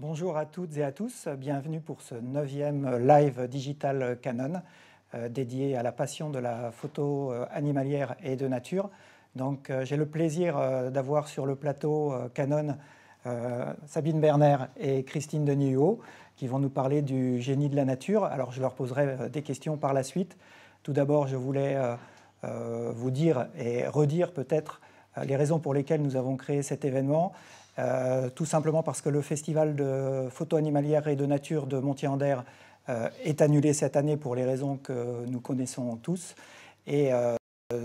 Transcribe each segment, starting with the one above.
Bonjour à toutes et à tous, bienvenue pour ce neuvième live digital Canon euh, dédié à la passion de la photo euh, animalière et de nature. Donc euh, j'ai le plaisir d'avoir sur le plateau Canon Sabine Berner et Christine Denuyo qui vont nous parler du génie de la nature. Alors je leur poserai des questions par la suite. Tout d'abord je voulais vous dire et redire peut-être les raisons pour lesquelles nous avons créé cet événement. Euh, tout simplement parce que le festival de photo animalière et de nature de montier en euh, est annulé cette année pour les raisons que nous connaissons tous. Et euh,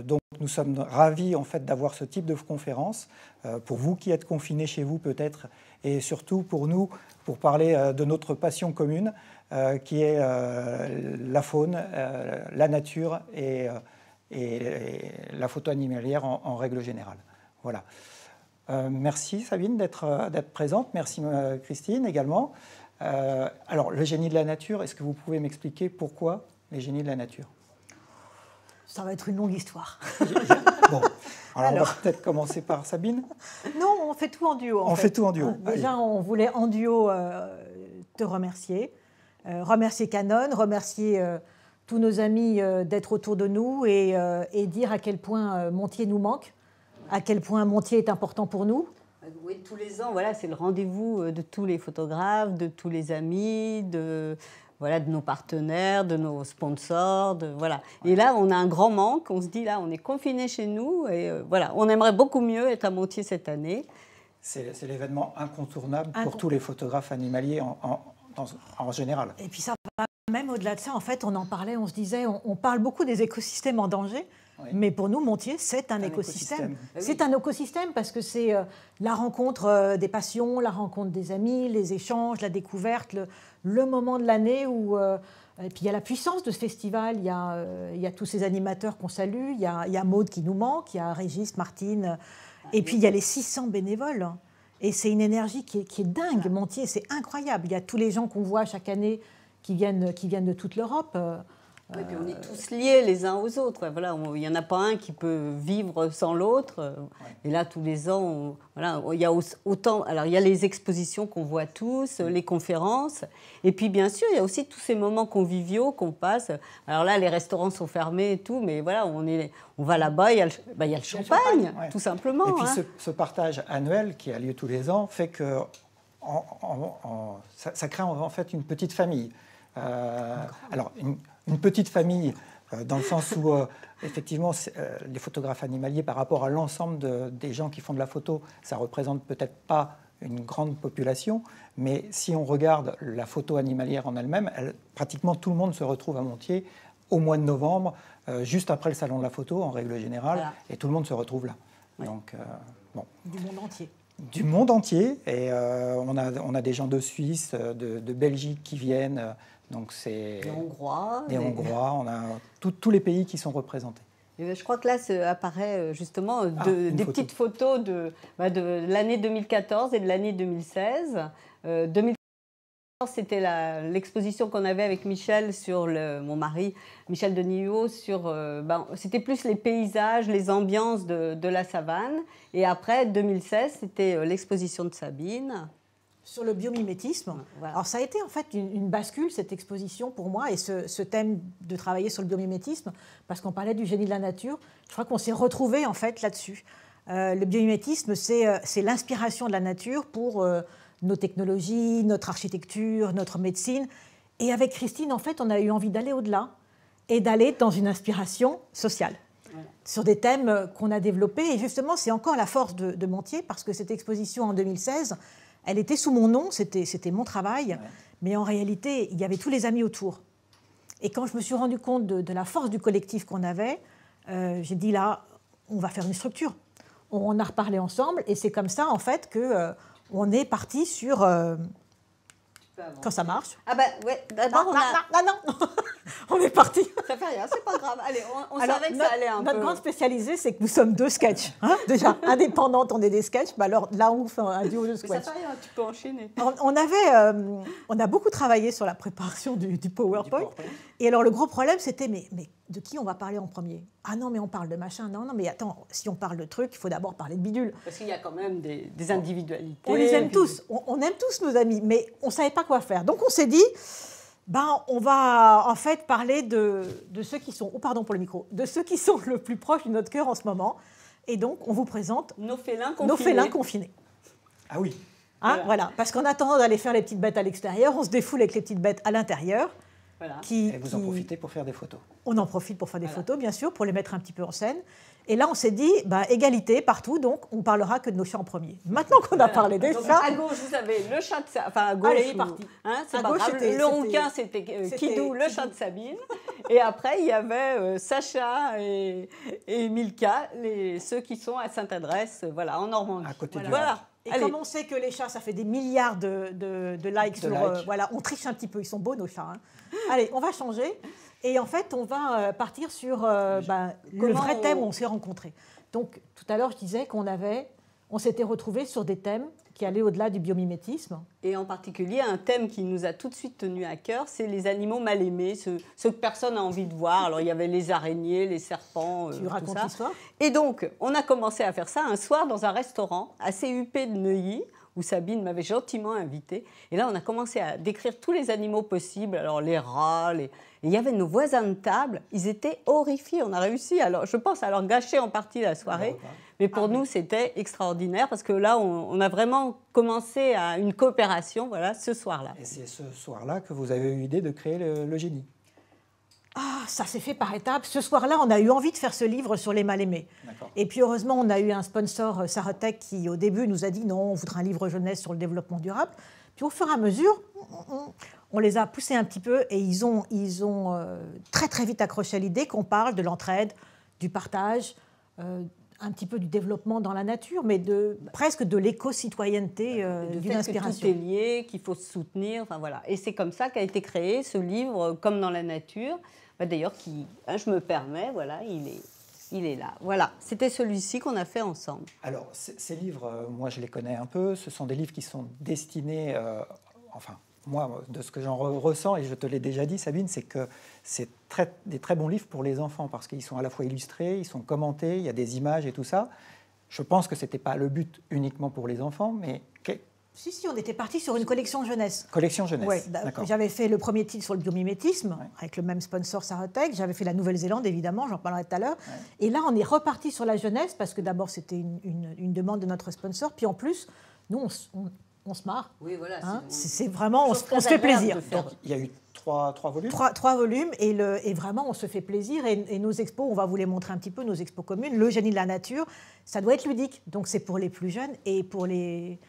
donc nous sommes ravis en fait d'avoir ce type de conférence pour vous qui êtes confinés chez vous peut-être et surtout pour nous pour parler de notre passion commune qui est la faune, la nature et, la photo animalière en règle générale. Voilà. Euh, merci Sabine d'être euh, présente, merci euh, Christine également. alors, le génie de la nature, est-ce que vous pouvez m'expliquer pourquoi les génies de la nature Ça va être une longue histoire. bon, alors, on va peut-être commencer par Sabine. Non, on fait tout en duo. on fait. tout en duo. Hein, déjà, on voulait en duo te remercier, remercier Canon, remercier tous nos amis d'être autour de nous et, dire à quel point Montier nous manque à quel point Montier est important pour nous. Oui, tous les ans, voilà, c'est le rendez-vous euh, de tous les photographes, de tous les amis, de voilà, de nos partenaires, de nos sponsors, de voilà. Et là, on a un grand manque. On se dit là, on est confiné chez nous et euh, voilà, on aimerait beaucoup mieux être à Montier cette année. C'est l'événement incontournable pour tous les photographes animaliers en, général. Et puis ça même au-delà de ça. En fait, on en parlait, on se disait, on parle beaucoup des écosystèmes en danger. Mais pour nous, Montier, c'est un, écosystème. Eh c'est un écosystème parce que c'est euh, la rencontre euh, des passions, la rencontre des amis, les échanges, la découverte, le, moment de l'année où... Euh, et puis il y a la puissance de ce festival, il y a, tous ces animateurs qu'on salue, il y, a, il Maude qui nous manque, il y a Régis, Martine, et puis il y a les 600 bénévoles. Hein. Et c'est une énergie qui est, dingue, Montier, c'est incroyable. Il y a tous les gens qu'on voit chaque année qui viennent, qui viennent de toute l'Europe. Oui, puis on est euh, tous liés les uns aux autres. Voilà, il n'y en a pas un qui peut vivre sans l'autre. Et là, tous les ans, voilà, il y a autant. Alors, il y a les expositions qu'on voit tous, mm. les conférences, et puis bien sûr, il y a aussi tous ces moments conviviaux qu'on passe. Alors là, les restaurants sont fermés et tout, mais voilà, on est, on va là-bas, il, y a le, champagne, tout simplement. Et puis hein. ce, partage annuel qui a lieu tous les ans fait que ça, crée en fait une petite famille. Euh, alors. Une, une petite famille, euh, dans le sens où, euh, effectivement, euh, les photographes animaliers, par rapport à l'ensemble des gens qui font de la photo, ça représente peut-être pas une grande population, mais si on regarde la photo animalière en elle-même, elle, pratiquement tout le monde se retrouve à Montier au mois de novembre, juste après le salon de la photo en règle générale, et tout le monde se retrouve là. Donc, bon. Du monde entier. Du monde entier, et on, a, des gens de Suisse, de, de Belgique qui viennent, donc c'est des Hongrois. Hongrois, on a tous les pays qui sont représentés. Ben, je crois que là, ça apparaît euh, justement ah, des petites photos de, bah, l'année 2014 et de l'année 2016. 2014, euh, c'était l'exposition qu'on avait avec Michel sur le, mon mari, Michel de Nio, sur. Euh, ben, c'était plus les paysages, les ambiances de la savane. Et après, 2016, c'était l'exposition de Sabine sur le biomimétisme. Alors ça a été en fait une, bascule, cette exposition pour moi, et ce, thème de travailler sur le biomimétisme, parce qu'on parlait du génie de la nature, je crois qu'on s'est retrouvé en fait là-dessus. Euh, le biomimétisme, euh, c'est l'inspiration de la nature pour euh, nos technologies, notre architecture, notre médecine. Et avec Christine, en fait, on a eu envie d'aller au-delà et d'aller dans une inspiration sociale sur des thèmes qu'on a développés. Et justement, c'est encore la force de, de Montier, parce que cette exposition en 2016, elle était sous mon nom, c'était, mon travail, mais en réalité, il y avait tous les amis autour. Et quand je me suis rendu compte de, la force du collectif qu'on avait, euh, j'ai dit là, on va faire une structure. On en a reparlé ensemble, et c'est comme ça, en fait, qu'on euh, est parti sur euh, quand ça marche Ah bah ouais, bah, d'abord bah, on a... Bah, ah non, on est parti. Ça fait rien, c'est pas grave. Allez, on, on savait que ça allait un peu. Notre grande spécialisée, c'est que nous sommes deux sketchs. Hein Déjà, indépendantes, on est des sketchs. Bah alors là, on fait un duo de sketchs. Ça fait rien, tu peux enchaîner. On, avait, euh, on a beaucoup travaillé sur la préparation du, PowerPoint. Et alors le gros problème, c'était mais, mais de qui on va parler en premier Ah non, mais on parle de machin. Non, non, mais attends, si on parle de truc, il faut d'abord parler de bidule. Parce qu'il y a quand même des, individualités. On les aime tous. On, on aime tous nos amis, mais on savait pas quoi faire. Donc on s'est dit, ben, on va en fait parler de, ceux qui sont, oh, pardon pour le micro, de ceux qui sont le plus proche de notre cœur en ce moment. Et donc on vous présente nos félins confinés. Nos félins Ah oui. Hein, voilà. parce qu'en attendant d'aller faire les petites bêtes à l'extérieur, on se défoule avec les petites bêtes à l'intérieur. Qui, et vous en profitez pour faire des photos. On en profite pour faire des photos, bien sûr, pour les mettre un petit peu en scène. Et là, on s'est dit, bah, égalité partout, donc on parlera que de nos chats en premier. Maintenant qu'on a parlé des chats. À gauche, vous savez, le chat de Sabine. Enfin, hein, à gauche, parti. Le ronquin, c'était Kidou, euh, le chat de Sabine. et après, il y avait euh, Sacha et, Milka, les, ceux qui sont à Sainte-Adresse, euh, voilà, en Normandie. À côté voilà. du Et comme on sait que les chats, ça fait des milliards de, likes, sur, voilà, on triche un petit peu, ils sont beaux nos chats. Hein. Allez, on va changer. Et en fait, on va euh, partir sur euh, bah, le vrai thème où on s'est rencontrés. Donc, tout à l'heure, je disais qu'on avait, on s'était retrouvés sur des thèmes qui allaient au-delà du biomimétisme. Et en particulier, un thème qui nous a tout de suite tenu à cœur, c'est les animaux mal aimés, ceux, que personne n'a envie de voir. Alors, il y avait les araignées, les serpents, euh, tu racontes Et donc, on a commencé à faire ça un soir dans un restaurant assez huppé de Neuilly, où Sabine m'avait gentiment invité, Et là, on a commencé à décrire tous les animaux possibles. Alors, les rats, les... il y avait nos voisins de table. Ils étaient horrifiés. On a réussi, alors, je pense, à leur gâcher en partie la soirée. Bah. Mais pour ah, nous, c'était extraordinaire parce que là, on, a vraiment commencé à une coopération voilà, ce soir-là. Et c'est ce soir-là que vous avez eu l'idée de créer le génie ça s'est fait par étapes. Ce soir-là, on a eu envie de faire ce livre sur les mal-aimés. Et puis heureusement, on a eu un sponsor, euh, Sarotech, qui au début nous a dit non, on voudrait un livre jeunesse sur le développement durable. Puis au fur et à mesure, on, les a poussés un petit peu et ils ont, ils ont euh, très très vite accroché à l'idée qu'on parle de l'entraide, du partage, euh, un petit peu du développement dans la nature, mais de presque de l'éco-citoyenneté d'une inspiration. Que tout est lié, qu'il faut se soutenir, enfin voilà. Et c'est comme ça qu'a été créé ce livre, comme dans la nature. Bah, d'ailleurs, qui, hein, je me permets, voilà, il est, il est là. Voilà, c'était celui-ci qu'on a fait ensemble. Alors, ces livres, euh, moi, je les connais un peu. Ce sont des livres qui sont destinés, euh, enfin, moi, de ce que j'en ressens, et je te l'ai déjà dit, Sabine, c'est que c'est très, des très bons livres pour les enfants parce qu'ils sont à la fois illustrés, ils sont commentés, il y a des images et tout ça. Je pense que ce n'était pas le but uniquement pour les enfants, mais si, si, on était parti sur une collection jeunesse. Collection jeunesse. Ouais, bah, J'avais fait le premier titre sur le biomimétisme, avec le même sponsor Sarotech. J'avais fait la Nouvelle-Zélande, évidemment, j'en parlerai tout à l'heure. Et là, on est reparti sur la jeunesse, parce que d'abord, c'était une, demande de notre sponsor. Puis en plus, nous, on, se marre. Oui, voilà. Hein, c'est vraiment, on, se fait plaisir. Donc, il y a eu trois, volumes trois, trois, volumes, et, le, et vraiment, on se fait plaisir. et, nos expos, on va vous les montrer un petit peu, nos expos communes, le génie de la nature, ça doit être ludique. Donc, c'est pour les plus jeunes et pour les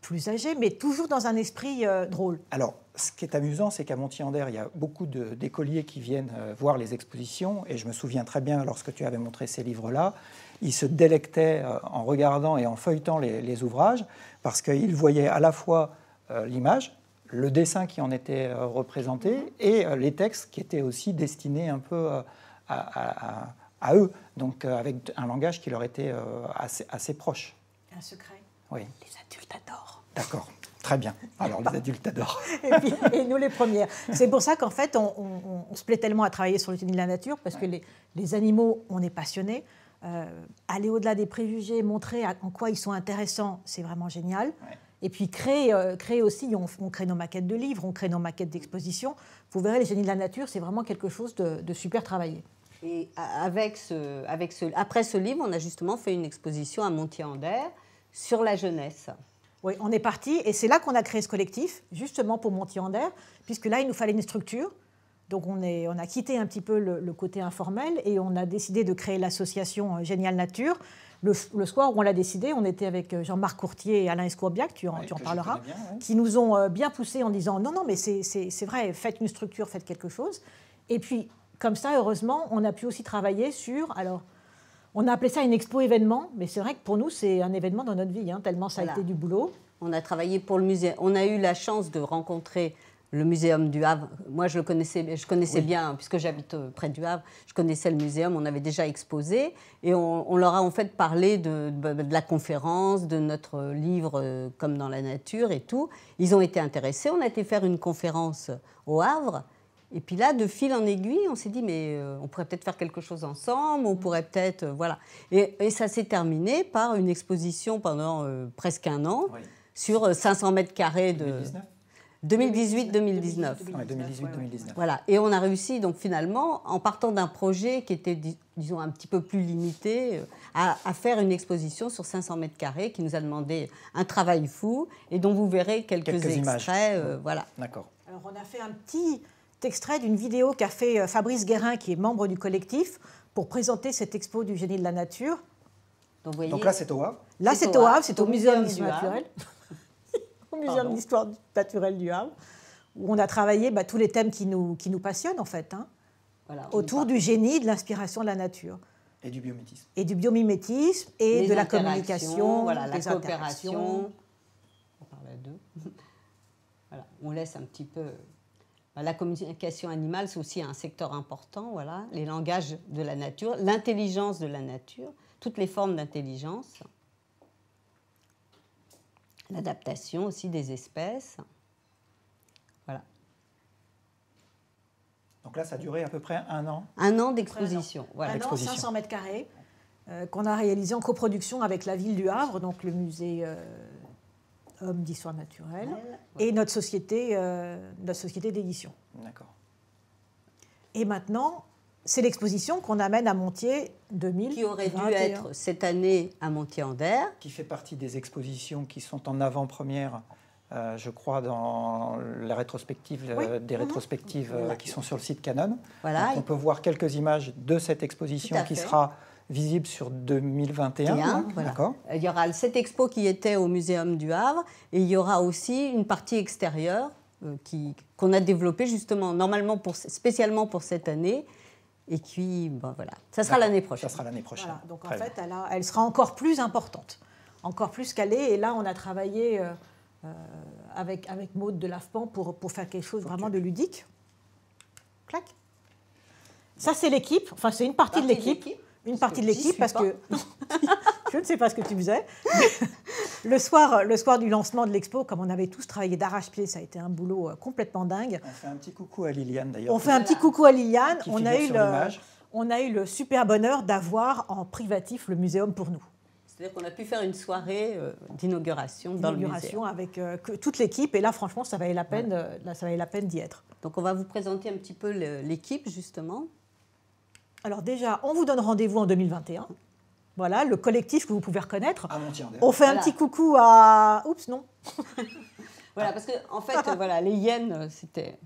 plus âgés, mais toujours dans un esprit euh, drôle. Alors, ce qui est amusant, c'est qu'à Montiander, il y a beaucoup d'écoliers qui viennent euh, voir les expositions. Et je me souviens très bien, lorsque tu avais montré ces livres-là, ils se délectaient euh, en regardant et en feuilletant les, ouvrages, parce qu'ils voyaient à la fois l'image, le dessin qui en était représenté, mhm. et les textes qui étaient aussi destinés un peu à, eux, donc avec un langage qui leur était assez, assez proche. Un secret. Oui. Les adultes adorent. D'accord. Très bien. Alors, les adultes adorent. et, nous, les premières. C'est pour ça qu'en fait, on, se plaît tellement à travailler sur génie de la nature, parce que les, animaux, on est passionnés. Euh, aller au-delà des préjugés, montrer en quoi ils sont intéressants, c'est vraiment génial. Et puis créer, euh, créer aussi, on, crée nos maquettes de livres, on crée nos maquettes d'expositions. Vous verrez, les génies de la nature, c'est vraiment quelque chose de, super travaillé. Et avec ce, après ce livre, on a justement fait une exposition à Montier-en-Der sur la jeunesse. Oui, on est parti et c'est là qu'on a créé ce collectif, justement pour monter en air, puisque là, il nous fallait une structure. Donc on, est, on a quitté un petit peu le, côté informel et on a décidé de créer l'association euh, Génial Nature. Le, soir où on l'a décidé, on était avec euh, Jean-Marc Courtier et Alain Escourbiac, tu en, tu en parleras, qui nous ont euh, bien poussé en disant non, non, mais c'est vrai, faites une structure, faites quelque chose. Et puis, comme ça, heureusement, on a pu aussi travailler sur... alors on a appelé ça une expo événement, mais c'est vrai que pour nous, c'est un événement dans notre vie, hein, tellement ça a été du boulot. On a travaillé pour le musée. On a eu la chance de rencontrer le muséum du Havre. Moi, je le connaissais, je connaissais bien, hein, puisque j'habite euh, près du Havre, je connaissais le muséum, on avait déjà exposé, et on, leur a en fait parlé de, la conférence, de notre livre euh, Comme dans la nature et tout. Ils ont été intéressés, on a été faire une conférence au Havre, et puis là, de fil en aiguille, on s'est dit, mais euh, on pourrait peut-être faire quelque chose ensemble, on mm. pourrait peut-être. Euh, voilà. Et, ça s'est terminé par une exposition pendant euh, presque un an sur 500 mètres carrés de. 2018 2019 2018-2019. Voilà. Et on a réussi, donc finalement, en partant d'un projet qui était, disons, un petit peu plus limité, à, faire une exposition sur 500 mètres carrés qui nous a demandé un travail fou et dont vous verrez quelques, extraits. voilà. D'accord. Alors, on a fait un petit extrait d'une vidéo qu'a fait euh, Fabrice Guérin, qui est membre du collectif, pour présenter cette expo du génie de la nature. Donc, là, c'est au Havre Là, c'est au Havre, c'est au, Muséum d'histoire naturelle. au d'histoire naturelle du Havre, où on a travaillé bah, tous les thèmes qui nous, qui nous passionnent, en fait, hein. autour du génie, de l'inspiration de la nature. Et du biomimétisme. Et du biomimétisme, et de la communication, des la coopération. On parle à deux. voilà, on laisse un petit peu la communication animale, c'est aussi un secteur important, voilà, les langages de la nature, l'intelligence de la nature, toutes les formes d'intelligence, l'adaptation aussi des espèces. Voilà. Donc là, ça a duré à peu près un an. Un an d'exposition. Voilà. Un an, 500 mètres carrés, euh, qu'on a réalisé en coproduction avec la ville du Havre, donc le musée euh, homme d'histoire naturelle, et notre société, euh, société d'édition. D'accord. Et maintenant, c'est l'exposition qu'on amène à Montier 2000. Qui aurait dû être cette année à Montier-en-Der. Qui fait partie des expositions qui sont en avant-première, euh, je crois, dans la rétrospective, euh, des mhm. rétrospectives qui sont sur le site Canon. Voilà. on peut voir quelques images de cette exposition qui sera visible sur 2021. D'accord. Il y aura cette expo qui était au Muséum du Havre et il y aura aussi une partie extérieure euh, qui qu'on a développée justement, normalement, pour, spécialement pour cette année. Et puis, ben voilà, ça sera l'année prochaine. Ça sera l'année prochaine. donc en fait, elle, sera encore plus importante, encore plus qu'elle est. Et là, on a travaillé euh, euh, avec, avec Maude de l'AFPAN pour, pour faire quelque chose vraiment de ludique. Clac. Ça, c'est l'équipe, enfin, c'est une partie de l'équipe une partie de l'équipe parce que je ne sais pas ce que tu faisais. le soir, le soir du lancement de l'expo, comme on avait tous travaillé d'arrache-pied, ça a été un boulot euh, complètement dingue. On fait un petit coucou à Liliane d'ailleurs. On fait un petit coucou à Liliane. on a eu le, on a eu le super bonheur d'avoir en privatif le muséum pour nous. C'est-à-dire qu'on a pu faire une soirée euh, d'inauguration d'inauguration avec euh, toute l'équipe. Et là, franchement, ça valait la peine, ça valait la peine d'y être. Donc, on va vous présenter un petit peu l'équipe, justement. Alors déjà, on vous donne rendez-vous en 2021. Voilà, le collectif que vous pouvez reconnaître. Ah, on fait un petit coucou à... Oups, non. voilà, parce que en fait, ah. voilà, les hyènes, c'était...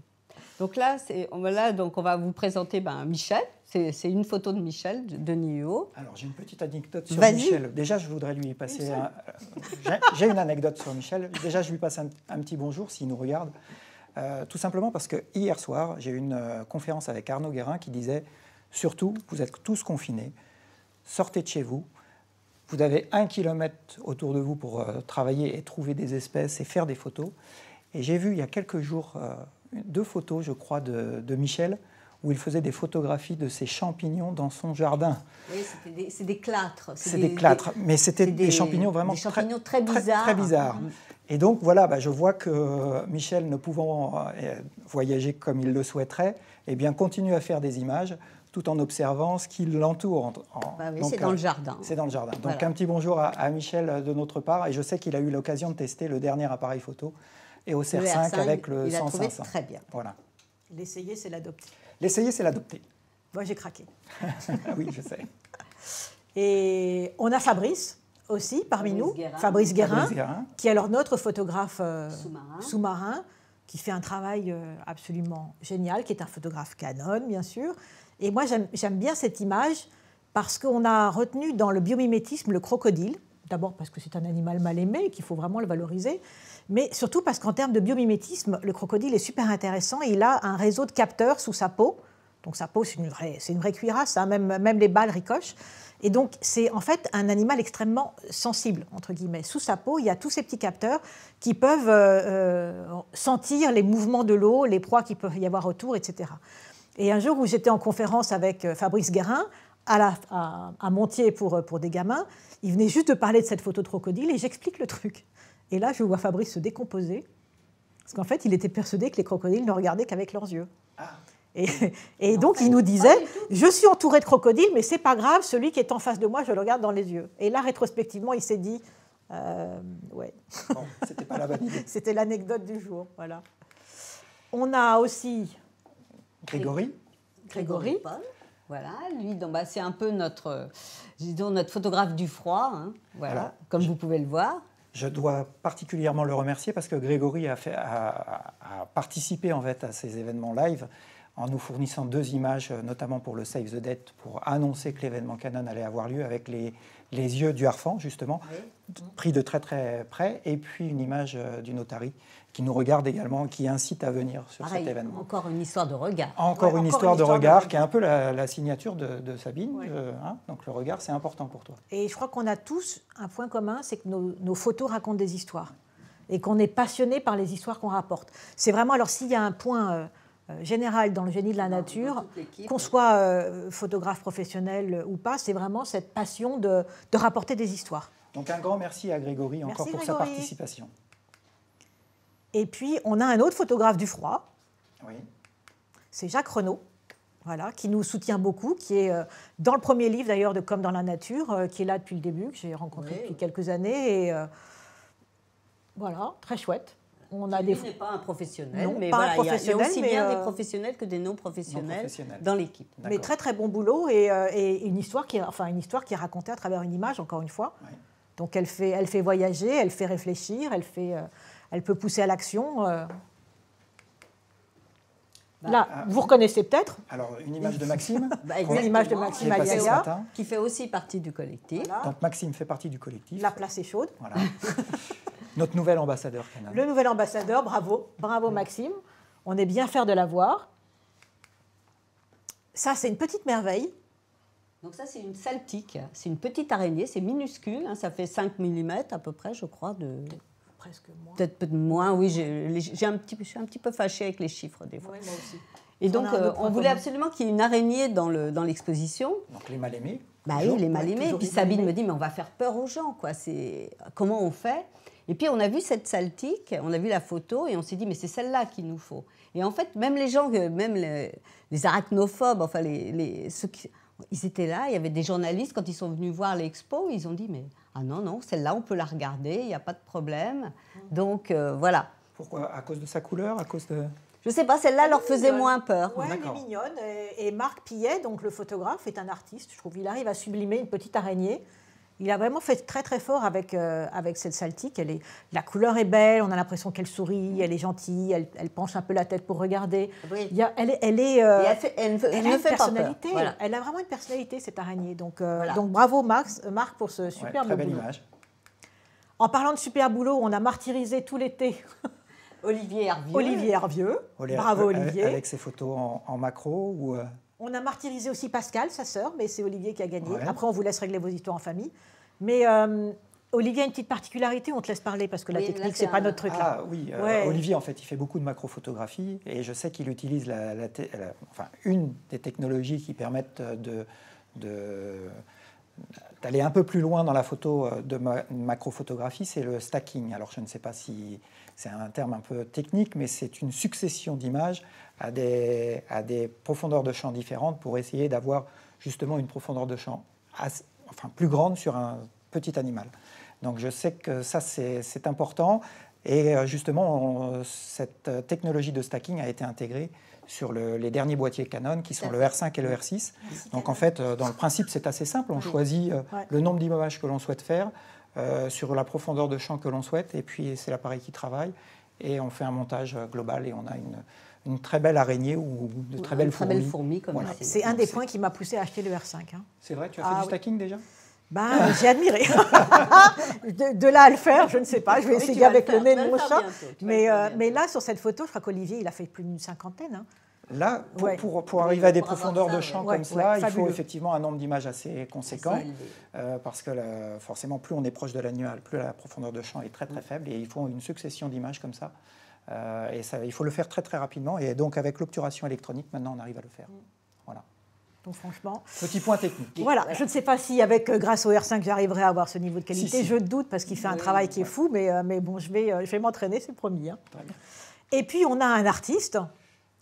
Donc là, on, donc on va vous présenter ben, Michel. C'est une photo de Michel, de, Nio. Alors, j'ai une petite anecdote sur Michel. Déjà, je voudrais lui passer... Un... j'ai une anecdote sur Michel. Déjà, je lui passe un, petit bonjour s'il nous regarde. Euh, tout simplement parce que hier soir, j'ai eu une euh, conférence avec Arnaud Guérin qui disait Surtout, vous êtes tous confinés, sortez de chez vous, vous avez un kilomètre autour de vous pour euh, travailler et trouver des espèces et faire des photos. Et j'ai vu il y a quelques jours euh, deux photos, je crois, de, Michel, où il faisait des photographies de ses champignons dans son jardin. Oui, c'est des, clâtres. C'est des, clâtres, mais c'était des, champignons vraiment très, bizarres. Mm. Et donc voilà, bah, je vois que euh, Michel, ne pouvant voyager comme il le souhaiterait, eh bien, continue à faire des images tout en observant ce qui l'entoure. Bah c'est dans le euh, jardin. C'est dans le jardin. Donc un petit bonjour à, Michel euh, de notre part, et je sais qu'il a eu l'occasion de tester le dernier appareil photo, et au CR5, avec le il a trouvé très bien. Voilà. L'essayer, c'est l'adopter. L'essayer, c'est l'adopter. Moi, j'ai craqué. oui, je sais. Et on a Fabrice aussi parmi nous, Fabrice, Guérin, Fabrice Guérin, qui est alors notre photographe euh, sous-marin, qui fait un travail absolument génial, qui est un photographe canon, bien sûr, et moi, j'aime bien cette image parce qu'on a retenu dans le biomimétisme le crocodile, d'abord parce que c'est un animal mal aimé et qu'il faut vraiment le valoriser, mais surtout parce qu'en termes de biomimétisme, le crocodile est super intéressant il a un réseau de capteurs sous sa peau. Donc sa peau, c'est une vraie, cuirasse, hein. même, les balles ricochent. Et donc c'est en fait un animal extrêmement sensible, entre guillemets. Sous sa peau, il y a tous ces petits capteurs qui peuvent euh, euh, sentir les mouvements de l'eau, les proies qui peuvent y avoir autour, etc. Et un jour où j'étais en conférence avec euh, Fabrice Guérin à, Montier pour, euh, pour des gamins, il venait juste de parler de cette photo de crocodile et j'explique le truc. Et là, je vois Fabrice se décomposer, parce qu'en fait, il était persuadé que les crocodiles ne regardaient qu'avec leurs yeux. Ah. Et, donc, il nous disait, je suis entouré de crocodiles, mais c'est pas grave, celui qui est en face de moi, je le regarde dans les yeux. Et là, rétrospectivement, il s'est dit, euh, ouais. c'était pas la c'était l'anecdote du jour, voilà. On a aussi Grégory. Grégory. Voilà, lui, bah, c'est un peu notre, euh, disons, notre photographe du froid, hein. voilà, comme vous pouvez le voir. Je dois particulièrement le remercier parce que Grégory a, participé en fait à ces événements live en nous fournissant deux images, euh, notamment pour le Save the Dead, pour annoncer que l'événement Canon allait avoir lieu avec les, yeux du harfan, justement, pris de très très près, et puis une image euh, du notari qui nous regardent également, qui incite à venir sur cet événement. Encore une histoire de regard. Encore, une, histoire de regard, qui est un peu la, signature de, Sabine. Euh, hein. donc le regard, c'est important pour toi. Et je crois qu'on a tous un point commun, c'est que nos, photos racontent des histoires et qu'on est passionné par les histoires qu'on rapporte. C'est vraiment, alors s'il y a un point... Euh, euh, général dans le génie de la nature, qu'on soit photographe professionnel ou pas, c'est vraiment cette passion de, rapporter des histoires. Donc un grand merci à Grégory encore pour sa participation. Et puis, on a un autre photographe du froid. Oui. C'est Jacques Renaud. Voilà, qui nous soutient beaucoup, qui est euh, dans le premier livre d'ailleurs de Comme dans la nature, euh, qui est là depuis le début, que j'ai rencontré y depuis quelques années. Et euh, voilà, très chouette. On a des... n'est pas un professionnel, mais il y, a aussi bien des professionnels que des non professionnels, dans l'équipe. Mais très très bon boulot et, une histoire qui, est, enfin une histoire qui est racontée à travers une image, encore une fois. Donc elle fait, elle fait voyager, elle fait réfléchir, elle fait elle peut pousser à l'action. Euh. Bah, Là, ah, vous reconnaissez peut-être Alors, une image de Maxime. Bah, une image de Maxime Qui fait aussi partie du collectif. Maxime fait partie du collectif. La place est chaude. Voilà. Notre nouvel ambassadeur Le nouvel ambassadeur, bravo. Bravo, Maxime. On est bien fiers de l'avoir. Ça, c'est une petite merveille. Donc ça, c'est une saltique. C'est une petite araignée. C'est minuscule. Hein. ça fait 5 mm à peu près, je crois, de, presque moins. Peut-être moins, oui. J'ai un petit, je suis un petit peu fâchée avec les chiffres des fois. Oui, moi aussi. Et donc, euh, on, voulait absolument qu'il y ait une araignée dans l'exposition. Le, dans donc, les mal-aimés Bah oui, les mal-aimés. Et puis Sabine me dit, mais on va faire peur aux gens, quoi. Comment on fait et puis on a vu cette saltique, on a vu la photo et on s'est dit mais c'est celle-là qu'il nous faut. Et en fait même les gens, même les, les arachnophobes, enfin les, les ceux qui, ils étaient là, il y avait des journalistes quand ils sont venus voir l'expo, ils ont dit mais ah non, non, celle-là, on peut la regarder, il n'y a pas de problème. Donc euh, voilà. Pourquoi À cause de sa couleur À cause de... Je sais pas, celle-là leur faisait moins peur. Oui, elle est mignonne. Et Marc Pillet, donc le photographe, est un artiste. Je trouve qu'il arrive à sublimer une petite araignée il a vraiment fait très très fort avec, euh, avec cette Saltique. Elle est, la couleur est belle, on a l'impression qu'elle sourit, elle est gentille, elle, penche un peu la tête pour regarder. elle, elle est, elle, a vraiment une personnalité cette araignée. Donc, euh, donc bravo Max, euh, Marc pour ce super boulot. très belle Image. En parlant de super boulot, on a martyrisé tout l'été. Olivier Hervieux. Olivier vieux bravo Olivier. Avec ses photos en, en macro ou. On a martyrisé aussi Pascal, sa sœur, mais c'est Olivier qui a gagné. Après, on vous laisse régler vos histoires en famille. Mais euh, Olivier a une petite particularité, on te laisse parler parce que la technique, c'est n'est pas notre truc. Là. Ah oui, euh, Olivier, en fait, il fait beaucoup de macrophotographie et je sais qu'il utilise une des technologies qui permettent euh, d'aller un peu plus loin dans la photo de macrophotographie, c'est le stacking. Alors je ne sais pas si c'est un terme un peu technique, mais c'est une succession d'images à des, des profondeurs de champ différentes pour essayer d'avoir justement une profondeur de champ enfin, plus grande sur un petit animal. Donc je sais que ça c'est important. Et euh, justement, cette euh, technologie de stacking a été intégrée sur les derniers boîtiers Canon, qui sont le R5 et le R6. Donc en fait, euh, dans le principe, c'est assez simple. On choisit le nombre d'images que l'on souhaite faire, sur la profondeur de champ que l'on souhaite, et puis c'est l'appareil qui travaille. Et on fait un montage global et on a une, une très belle araignée ou de très, belles fourmis. C'est un des points qui m'a poussé à acheter le R5. Hein. C'est vrai, tu as ah fait du stacking déjà ben, j'ai admiré. de, là à le faire, je ne sais pas. Je vais essayer avec le, nez de mon chat. Mais, euh, là, sur cette photo, je crois qu'Olivier, il a fait plus d'une cinquantaine. Hein. Là, pour, arriver à des profondeurs de champ comme ça, il faut effectivement un nombre d'images assez conséquent, euh, parce que euh, forcément, plus on est proche de l'annual, plus la profondeur de champ est très très mm. faible, et il faut une succession d'images comme ça euh, et il faut le faire très très rapidement. Et donc avec l'obturation électronique, maintenant on arrive à le faire. Mm. Voilà. Donc Petit point technique. Voilà, je ne sais pas si avec euh, grâce au R5 j'arriverai à avoir ce niveau de qualité. Je doute parce qu'il fait un travail qui est fou, mais, euh, mais bon, je vais, je vais m'entraîner, c'est promis. Hein. Et puis on a un artiste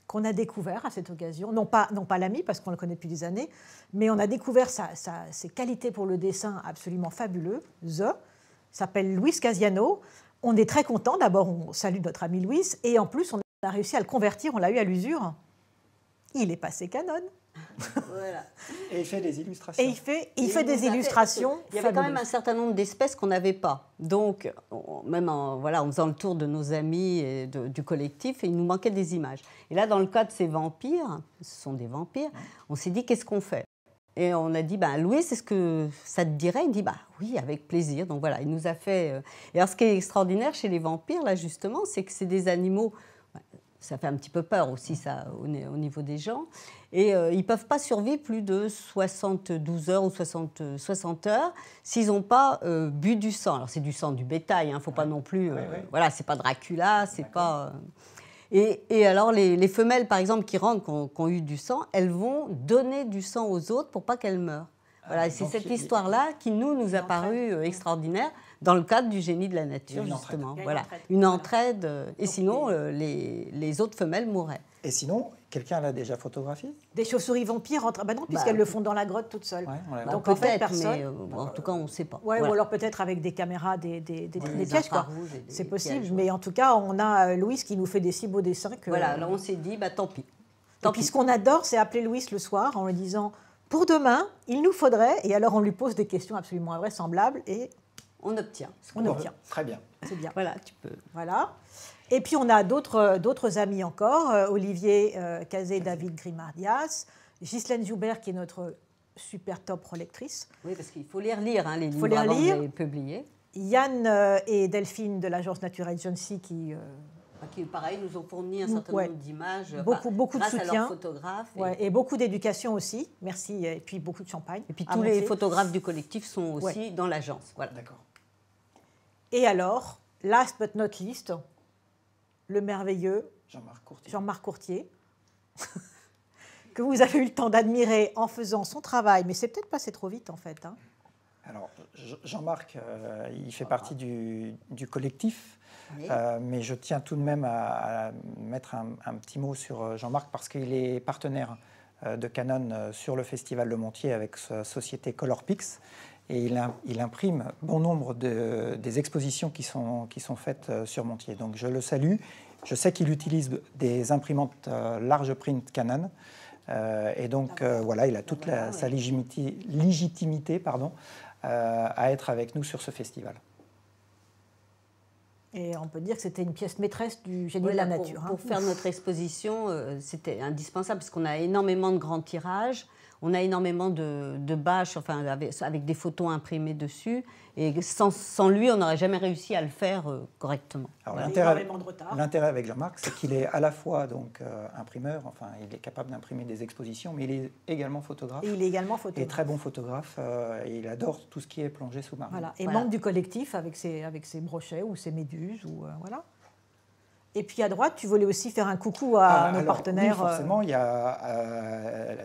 qu'on a découvert à cette occasion, non pas, non pas l'ami parce qu'on le connaît depuis des années, mais on a découvert ses qualités pour le dessin absolument fabuleux, The, s'appelle Louis Casiano on est très content. D'abord, on salue notre ami Louis, et en plus, on a réussi à le convertir, on l'a eu à l'usure. Il est passé canon. Et il fait des illustrations. Et il fait, des illustrations. Il y avait quand même un certain nombre d'espèces qu'on n'avait pas. Donc, même en, voilà, en faisant le tour de nos amis et du collectif, il nous manquait des images. Et là, dans le cas de ces vampires, ce sont des vampires, on s'est dit qu'est-ce qu'on fait et on a dit, ben Louis, c'est ce que ça te dirait Il dit, bah oui, avec plaisir. Donc voilà, il nous a fait. Euh. Et alors, ce qui est extraordinaire chez les vampires, là, justement, c'est que c'est des animaux. Bah, ça fait un petit peu peur aussi, ça, au, niveau des gens. Et euh, ils ne peuvent pas survivre plus de 72 heures ou 60, 60 euh, heures s'ils n'ont pas bu du sang. Alors, c'est du sang du bétail, il hein, ne faut pas non plus. Voilà, c'est pas Dracula, c'est pas. Et, alors, les, femelles, par exemple, qui rentrent, qui ont, eu du sang, elles vont donner du sang aux autres pour pas qu'elles meurent. Voilà, ah, c'est cette histoire-là qui nous nous a paru euh, extraordinaire dans le cadre du génie de la nature, justement. Voilà, une entraide. Et sinon, les, les autres femelles mourraient. Et sinon, quelqu'un l'a déjà photographié Des chauves-souris vampires rentrent. Ah bah non, bah, puisqu'elles le font dans la grotte toute seule. Donc bah, en fait, personne. Mais, euh, en tout cas, on ne sait pas. Ouais, Ou alors peut-être avec des caméras, des, pièges, quoi. C'est possible. mais en tout cas, on a euh, Louise qui nous fait des si beaux dessins que. Voilà, alors on s'est dit, bah tant pis. Tant pis. Ce qu'on adore, c'est appeler Louise le soir en lui disant pour demain, il nous faudrait. Et alors, on lui pose des questions absolument invraisemblables et. On obtient. ce on obtient. Très bien. C'est bien. Voilà, tu peux. Voilà. Et puis on a d'autres euh, amis encore, euh, Olivier Cazé, euh, David Grimardias, Ghislaine Joubert qui est notre super top relectrice. Oui, parce qu'il faut hein, les lire les livres faut avant lire. publier. Yann et Delphine de l'agence Nature Agency qui... Ah, qui, pareil, nous ont fourni un certain nombre d'images beaucoup, beaucoup de soutien. photographes. Et... beaucoup d'éducation aussi, merci, et puis beaucoup de champagne. Et puis tous les photographes du collectif sont aussi dans l'agence. Voilà. D'accord. Et alors, last but not least, le merveilleux Jean-Marc Courtier, que vous avez eu le temps d'admirer en faisant son travail, mais c'est peut-être passé trop vite en fait. Hein. Alors, Jean-Marc, euh, il fait partie du, collectif, euh, mais je tiens tout de même à, mettre un, un, petit mot sur euh, Jean-Marc parce qu'il est partenaire de Canon sur le Festival de Montier avec sa société Colorpix et il, imprime bon nombre des expositions qui sont, faites euh, sur Montier. Donc je le salue. Je sais qu'il utilise des imprimantes euh, large print Canon. Euh, et donc voilà, il a toute sa légitimité, légitimité pardon, à être avec nous sur ce festival. Et on peut dire que c'était une pièce maîtresse du génie de la nature. Hein. pour faire notre exposition, c'était indispensable parce qu'on a énormément de grands tirages on a énormément de, bâches, enfin, avec, des photos imprimées dessus. Et sans, lui, on n'aurait jamais réussi à le faire euh, correctement. l'intérêt avec Jean-Marc, c'est qu'il est à la fois donc euh, imprimeur, enfin, il est capable d'imprimer des expositions, mais il est également photographe. il est également photographe. Et très bon photographe. Euh, il adore tout ce qui est plongé sous marin Et membre du collectif avec ses, avec ses brochets ou ses méduses ou voilà. Et puis à droite, tu voulais aussi faire un coucou à ah, nos partenaires. Oui, euh, forcément, il y a euh,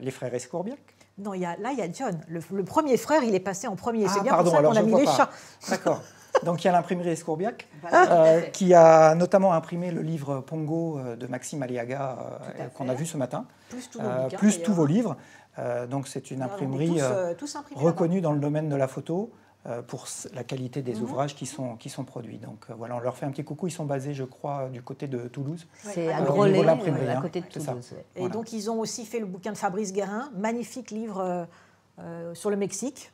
les frères Escourbiac. Non, il y a, là, il y a John. Le, premier frère, il est passé en premier. C'est ah, bien pour ça qu'on a mis les chats. D'accord. Donc il y a l'imprimerie Escourbiac, bah, euh, qui a notamment imprimé le livre Pongo de Maxime Aliaga qu'on a vu ce matin, plus, plus tous vos livres. donc c'est une ah, imprimerie reconnue dans le domaine de la photo. Euh, pour la qualité des mhm. ouvrages qui sont, qui sont produits. Donc euh, voilà, on leur fait un petit coucou. Ils sont basés, je crois, du côté de Toulouse. C'est à Grelais, à côté de Toulouse. Et donc ils ont aussi fait le bouquin de Fabrice Guérin, magnifique livre euh, sur le Mexique.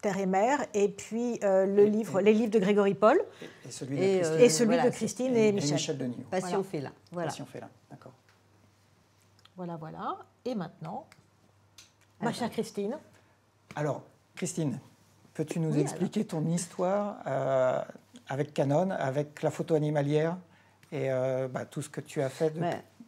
Terre et mer, et puis le livre, les livres de Grégory Paul. Et, celui de Christine, et, celui et, Michel. Denis. Passion fait là. Voilà. Passion là. d'accord. Voilà, voilà. Et maintenant, ma chère Christine. Alors, Christine, Peux-tu nous expliquer ton histoire euh, avec Canon, avec la photo animalière et euh, bah, tout ce que tu as fait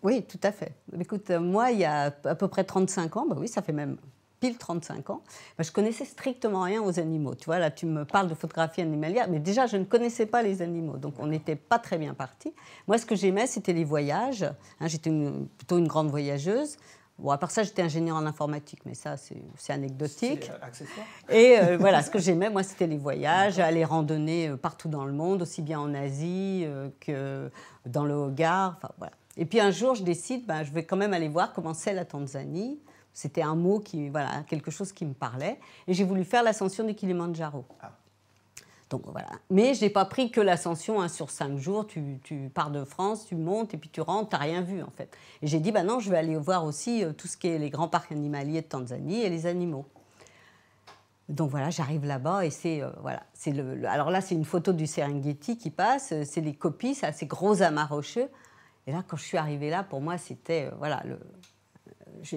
Oui, tout à fait. Écoute, euh, moi, il y a à peu près 35 ans, bah oui, ça fait même pile 35 ans, bah, je connaissais strictement rien aux animaux. Tu vois, là, tu me parles de photographie animalière, mais déjà, je ne connaissais pas les animaux, donc on n'était pas très bien parti. Moi, ce que j'aimais, c'était les voyages. Hein, j'étais plutôt une grande voyageuse. Bon, à part ça, j'étais ingénieur en informatique, mais ça, c'est anecdotique. Euh, accessoire. Et euh, voilà, ce que j'aimais, moi, c'était les voyages, aller randonner euh, partout dans le monde, aussi bien en Asie que dans le Hogar. Enfin, voilà. Et puis un jour, je décide, ben, je vais quand même aller voir comment c'est la Tanzanie. C'était un mot qui, voilà, quelque chose qui me parlait. Et j'ai voulu faire l'ascension du Kilimanjaro. Ah. Mais voilà. Mais pas pris que l'ascension hein, sur cinq jours. Tu, pars de France, tu montes et puis tu rentres, tu t'as rien vu en fait. Et j'ai dit ben non, je vais aller voir aussi euh, tout ce qui est les grands parcs animaliers de Tanzanie et les animaux. Donc voilà, j'arrive là-bas et c'est euh, voilà, c'est le, alors là c'est une photo du Serengeti qui passe, euh, c'est les copies, ça, ces gros amas rocheux. Et là, quand je suis arrivée là, pour moi c'était voilà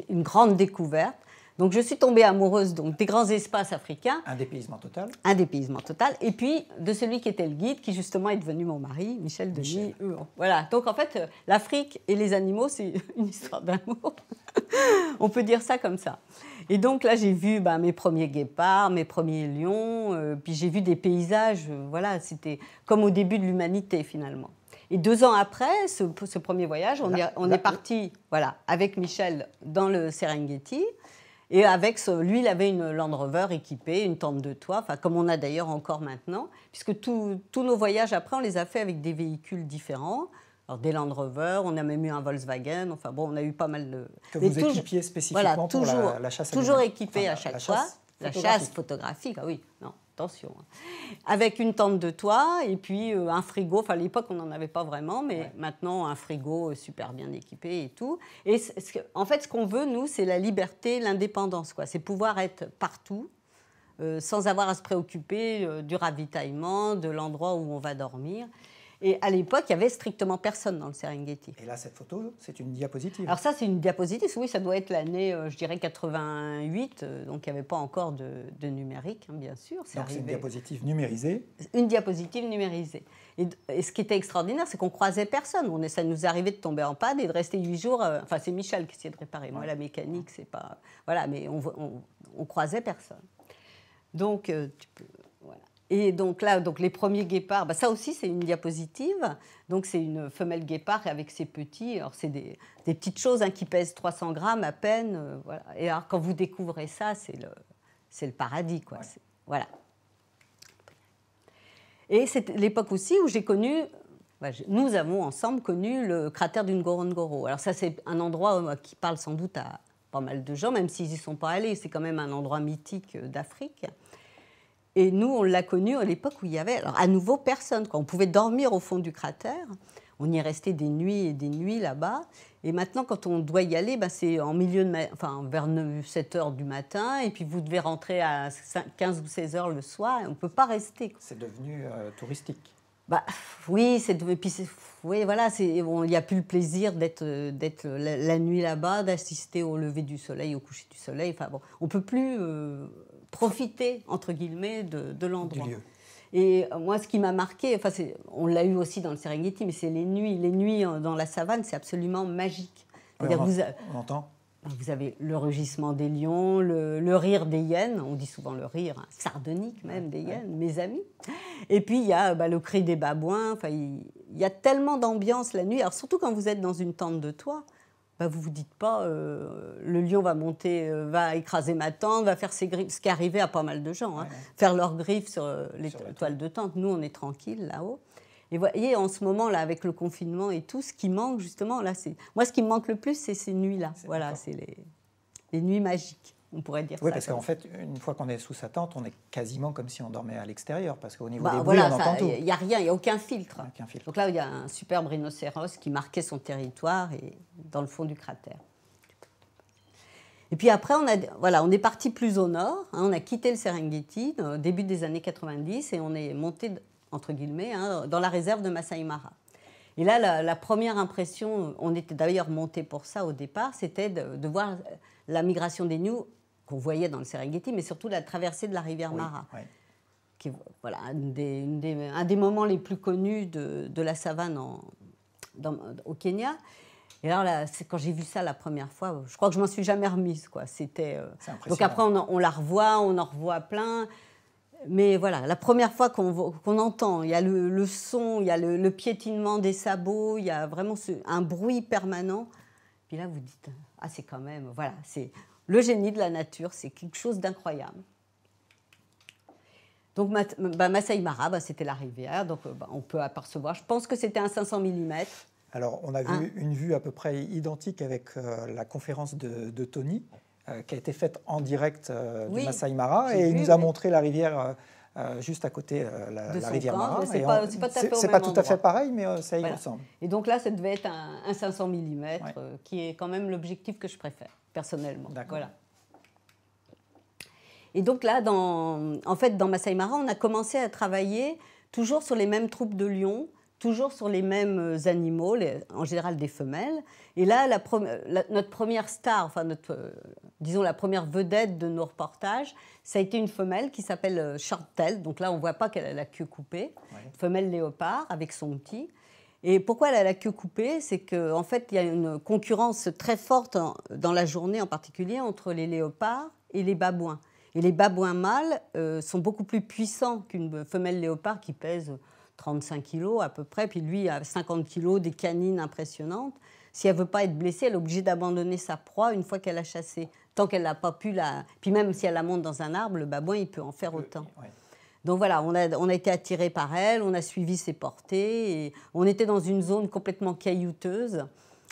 une grande découverte. Donc je suis tombée amoureuse donc, des grands espaces africains. Un dépaysement total. Un dépaysement total. Et puis de celui qui était le guide, qui justement est devenu mon mari, Michel, Michel. Voilà. Donc en fait, euh, l'Afrique et les animaux, c'est une histoire d'amour. On peut dire ça comme ça. Et donc là, j'ai vu bah, mes premiers guépards, mes premiers lions, euh, puis j'ai vu des paysages. Euh, voilà, c'était comme au début de l'humanité finalement. Et deux ans après ce, ce premier voyage, on, est, parti, voilà, avec Michel dans le Serengeti. Et avec ce, lui, il avait une Land Rover équipée, une tente de toit, enfin, comme on a d'ailleurs encore maintenant, puisque tous nos voyages après, on les a fait avec des véhicules différents. Alors, des Land Rovers, on a même eu un Volkswagen, enfin bon, on a eu pas mal de. Que vous toujours, équipiez spécifiquement pour la, chasse à Toujours équipé à chaque fois. la chasse photographique, ah oui, non attention, hein. avec une tente de toit et puis euh, un frigo. Enfin, à l'époque, on n'en avait pas vraiment, mais maintenant, un frigo euh, super bien équipé et tout. Et en fait, ce qu'on veut, nous, c'est la liberté, l'indépendance, quoi. C'est pouvoir être partout. Euh, sans avoir à se préoccuper du ravitaillement, de l'endroit où on va dormir. Et à l'époque, il n'y avait strictement personne dans le Serengeti. Et là, cette photo, c'est une diapositive. Alors ça, c'est une diapositive. Oui, ça doit être l'année, euh, je dirais, 88. Euh, donc il n'y avait pas encore de, numérique, hein, bien sûr. Donc c'est une diapositive numérisée. Une diapositive numérisée. Et, ce qui était extraordinaire, c'est qu'on croisait personne. On, ça nous arrivait de tomber en panne et de rester huit jours. Euh, enfin, c'est Michel qui essayait de réparer. Moi, la mécanique, c'est pas. Voilà, mais on, on, croisait personne. Donc, tu peux et donc là, donc les premiers guépards, bah ça aussi c'est une diapositive. Donc c'est une femelle guépard avec ses petits. Alors c'est des, petites choses hein, qui pèsent 300 grammes à peine. Euh, voilà. Et alors quand vous découvrez ça, c'est le, c'est le paradis. Quoi. Voilà. Et c'est l'époque aussi où j'ai connu, bah, nous avons ensemble connu le cratère d'une Ngorongoro. Alors ça c'est un endroit euh, qui parle sans doute à pas mal de gens, même s'ils n'y sont pas allés. C'est quand même un endroit mythique euh, d'Afrique. Et nous, on l'a connu à l'époque où il y avait, alors, à nouveau, personne. Quoi. On pouvait dormir au fond du cratère. On y est resté des nuits et des nuits là-bas. Et maintenant, quand on doit y aller, bah, c'est en milieu de enfin, vers 7 h du matin. Et puis, vous devez rentrer à 15 ou 16 heures le soir. on ne peut pas rester. C'est devenu euh, touristique. Bah, oui, c'est puis oui, voilà, il n'y a plus le plaisir d'être euh, d'être la, nuit là-bas, d'assister au lever du soleil, au coucher du soleil. Enfin bon, on peut plus euh, profiter, entre guillemets, de, l'endroit. Et euh, moi, ce qui m'a marqué, enfin, on l'a eu aussi dans le Serengeti, mais c'est les nuits. Les nuits euh, dans la savane, c'est absolument magique. vous entend vous avez le rugissement des lions, le, rire des hyènes, on dit souvent le rire hein, sardonique même des hyènes, mes amis. Et puis il y a bah, le cri des babouins, enfin il y, a tellement d'ambiance la nuit. Alors surtout quand vous êtes dans une tente de toit, bah, vous vous dites pas euh, le lion va monter, euh, va écraser ma tente, va faire ses griffes, ce qui est arrivé à pas mal de gens, hein. faire leurs griffes sur euh, les toiles de tente. Nous, on est tranquille là-haut. Et voyez, en ce moment là, avec le confinement et tout, ce qui manque justement là, c'est moi ce qui me manque le plus, c'est ces nuits-là. Voilà, c'est les nuits magiques on pourrait dire ça. Oui, parce qu'en fait, une fois qu'on est sous sa tente, on est quasiment comme si on dormait à l'extérieur, parce qu'au niveau bah, des bruits, entend Il n'y a rien, il n'y a aucun filtre. Donc là, il y a un superbe rhinocéros qui marquait son territoire et dans le fond du cratère. Et puis après, on, a, voilà, on est parti plus au nord, hein, on a quitté le Serengeti au euh, début des années 90 et on est monté, entre guillemets, hein, dans la réserve de Masai Mara. Et là, la, première impression, on était d'ailleurs monté pour ça au départ, c'était de, voir la migration des gnous qu'on voyait dans le Serengeti, mais surtout la traversée de la rivière Mara. Qui voilà, un des moments les plus connus de, la savane au Kenya. Et alors, là, quand j'ai vu ça la première fois, je crois que je m'en suis jamais remise. Quoi. C'était, euh, Donc après, on, la revoit, on en revoit plein. Mais voilà, la première fois qu'on, entend, il y a le, son, il y a le, piétinement des sabots, il y a vraiment un bruit permanent. Puis là, vous dites, ah, c'est quand même, voilà, c'est, le génie de la nature, c'est quelque chose d'incroyable. Donc bah, bah, c'était la rivière, hein, donc euh, bah, on peut apercevoir, je pense que c'était un 500 mm. Alors on a vu une vue à peu près identique avec euh, la conférence de, Tony, euh, qui a été faite en direct de Masai Mara, et il nous a montré la rivière euh, juste à côté euh, de la rivière C'est pas, pas, tout à fait, pareil, mais euh, ça y ressemble. Et donc là, ça devait être un, 500 mm, qui est quand même l'objectif que je préfère, personnellement. Voilà. Et donc là, en fait, dans Masai Mara, on a commencé à travailler toujours sur les mêmes troupes de lions toujours sur les mêmes euh, animaux, en général des femelles. Et là, notre première star, enfin, euh, disons la première vedette de nos reportages, ça a été une femelle qui s'appelle euh, Chartel. Donc là, on ne voit pas qu'elle a la queue coupée. Femelle léopard avec son petit. Et pourquoi elle a la queue coupée C'est qu'en fait, il y a une concurrence très forte dans la journée en particulier entre les léopards et les babouins. Et les babouins mâles sont beaucoup plus puissants qu'une femelle léopard qui pèse 35 kilos à peu près, puis lui à 50 kilos, des canines impressionnantes. Si elle veut pas être blessée, elle est obligée d'abandonner sa proie une fois qu'elle a chassé, tant qu'elle n'a pas pu la. Puis même si elle la monte dans un arbre, le babouin il peut en faire autant. Donc voilà, on a, été attiré par elle, on a suivi ses portées, on était dans une zone complètement caillouteuse.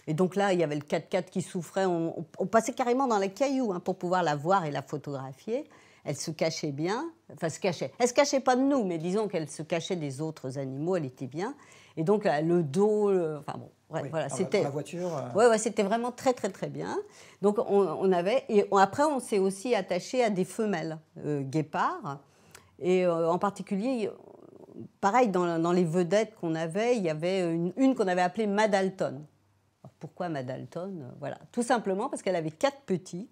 Et donc là, il y avait le 4x4 qui souffrait. On, passait carrément dans les cailloux hein, pour pouvoir la voir et la photographier elle se cachait bien, enfin se cachait. Elle se cachait pas de nous, mais disons qu'elle se cachait des autres animaux, elle était bien. Et donc euh, le dos, euh, enfin bon, voilà, c'était la voiture. Euh. Ouais, c'était vraiment très très très bien. Donc on, avait et après on s'est aussi attaché à des femelles guépards et en particulier pareil dans, les vedettes qu'on avait, il y avait une, une qu'on avait appelée Madalton. Pourquoi Madalton Voilà, tout simplement parce qu'elle avait quatre petits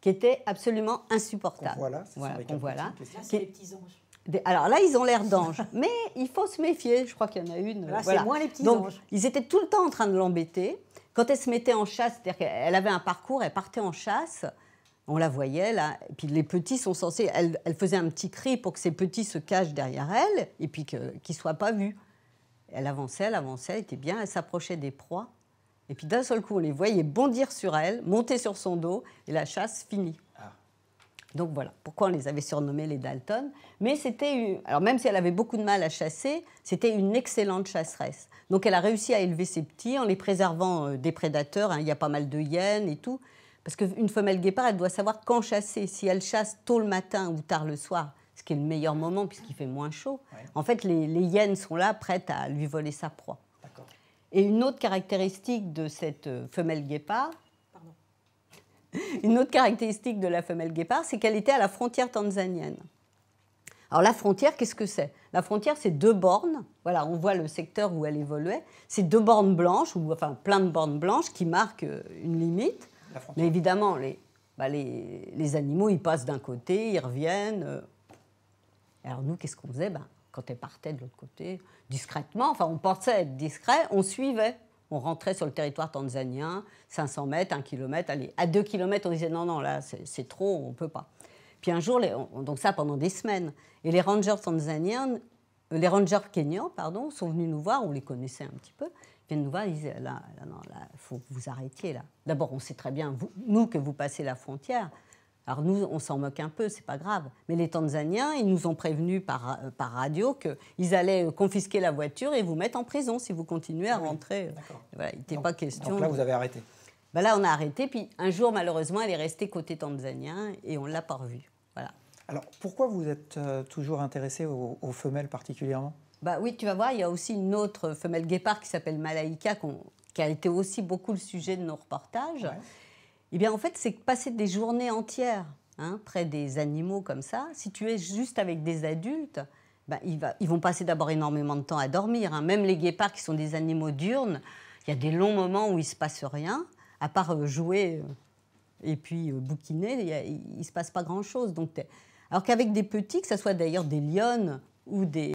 qui était absolument insupportable. Voilà, voilà, c'est les petits anges. Alors là, ils ont l'air d'anges, mais il faut se méfier. Je crois qu'il y en a une. voilà. c'est moins les petits Donc, anges. Ils étaient tout le temps en train de l'embêter. Quand elle se mettait en chasse, c'est-à-dire qu'elle avait un parcours, elle partait en chasse. On la voyait là. Et puis les petits sont censés. Elle, faisait un petit cri pour que ses petits se cachent derrière elle et puis qu'ils ne soient pas vus. Elle avançait, elle avançait, elle était bien, elle s'approchait des proies. Et puis d'un seul coup, on les voyait bondir sur elle, monter sur son dos, et la chasse finie. Ah. Donc voilà pourquoi on les avait surnommés les Dalton. Mais c'était, alors même si elle avait beaucoup de mal à chasser, c'était une excellente chasseresse. Donc elle a réussi à élever ses petits en les préservant euh, des prédateurs. Hein. Il y a pas mal de hyènes et tout. Parce qu'une femelle guépard, elle doit savoir quand chasser. Si elle chasse tôt le matin ou tard le soir, ce qui est le meilleur moment puisqu'il fait moins chaud, en fait les hyènes sont là prêtes à lui voler sa proie. Et une autre caractéristique de cette euh, femelle guépard, une autre caractéristique de la femelle guépard, c'est qu'elle était à la frontière tanzanienne. Alors la frontière, qu'est-ce que c'est La frontière, c'est deux bornes. Voilà, on voit le secteur où elle évoluait. C'est deux bornes blanches, ou enfin plein de bornes blanches qui marquent euh, une limite. Mais évidemment, bah, les, les, animaux, ils passent d'un côté, ils reviennent. Euh. Alors nous, qu'est-ce qu'on faisait ben, quand elle partait de l'autre côté, discrètement, enfin on pensait être discret, on suivait. On rentrait sur le territoire tanzanien, 500 mètres, 1 km, allez, à 2 km, on disait non, non, là, c'est trop, on ne peut pas. Puis un jour, les, donc ça pendant des semaines, et les rangers tanzaniens, euh, les rangers kenyans, pardon, sont venus nous voir, on les connaissait un petit peu, ils viennent nous voir, ils disaient, là, non, là, faut que vous arrêtiez, là. D'abord, on sait très bien, nous, que vous passez la frontière, alors nous, on s'en moque un peu, c'est pas grave. Mais les Tanzaniens, ils nous ont prévenus par, euh, par radio qu'ils allaient euh, confisquer la voiture et vous mettre en prison si vous continuez à ah rentrer. Euh, voilà, il n'était pas question. Donc là, vous avez arrêté. Bah là, on a arrêté. Puis un jour, malheureusement, elle est restée côté tanzanien et on l'a pas revue. Voilà. Alors pourquoi vous êtes toujours intéressé aux, femelles particulièrement bah oui, tu vas voir, il y a aussi une autre femelle guépard qui s'appelle Malaika, qui a été aussi beaucoup le sujet de nos reportages. Eh bien, en fait, c'est passer des journées entières hein, près des animaux comme ça. Si tu es juste avec des adultes, bah, ils, vont passer d'abord énormément de temps à dormir. Hein. Même les guépards qui sont des animaux diurnes, il y a des longs moments où il ne se passe rien, à part euh, jouer euh, et puis euh, bouquiner, il ne se passe pas grand-chose. Donc, alors qu'avec des petits, que ce soit d'ailleurs des lionnes ou des,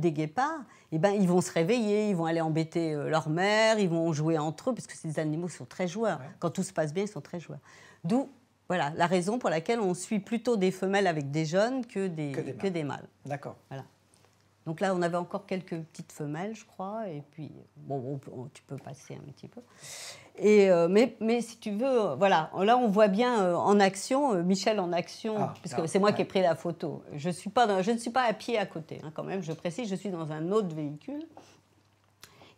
des guépards, eh ben, ils vont se réveiller, ils vont aller embêter euh, leur mère, ils vont jouer entre eux, parce que ces animaux sont très joueurs. Quand tout se passe bien, ils sont très joueurs. D'où voilà, la raison pour laquelle on suit plutôt des femelles avec des jeunes que des, que des mâles. mâles. D'accord. Voilà. Donc là, on avait encore quelques petites femelles, je crois, et puis, bon, tu peux passer un petit peu. Et, euh, mais, si tu veux, euh, voilà, là, on voit bien euh, en action, Michel en action, puisque ah, parce ah, c'est moi qui ai pris la photo. Je, ne suis pas à pied à côté, hein, quand même, je précise, je suis dans un autre véhicule.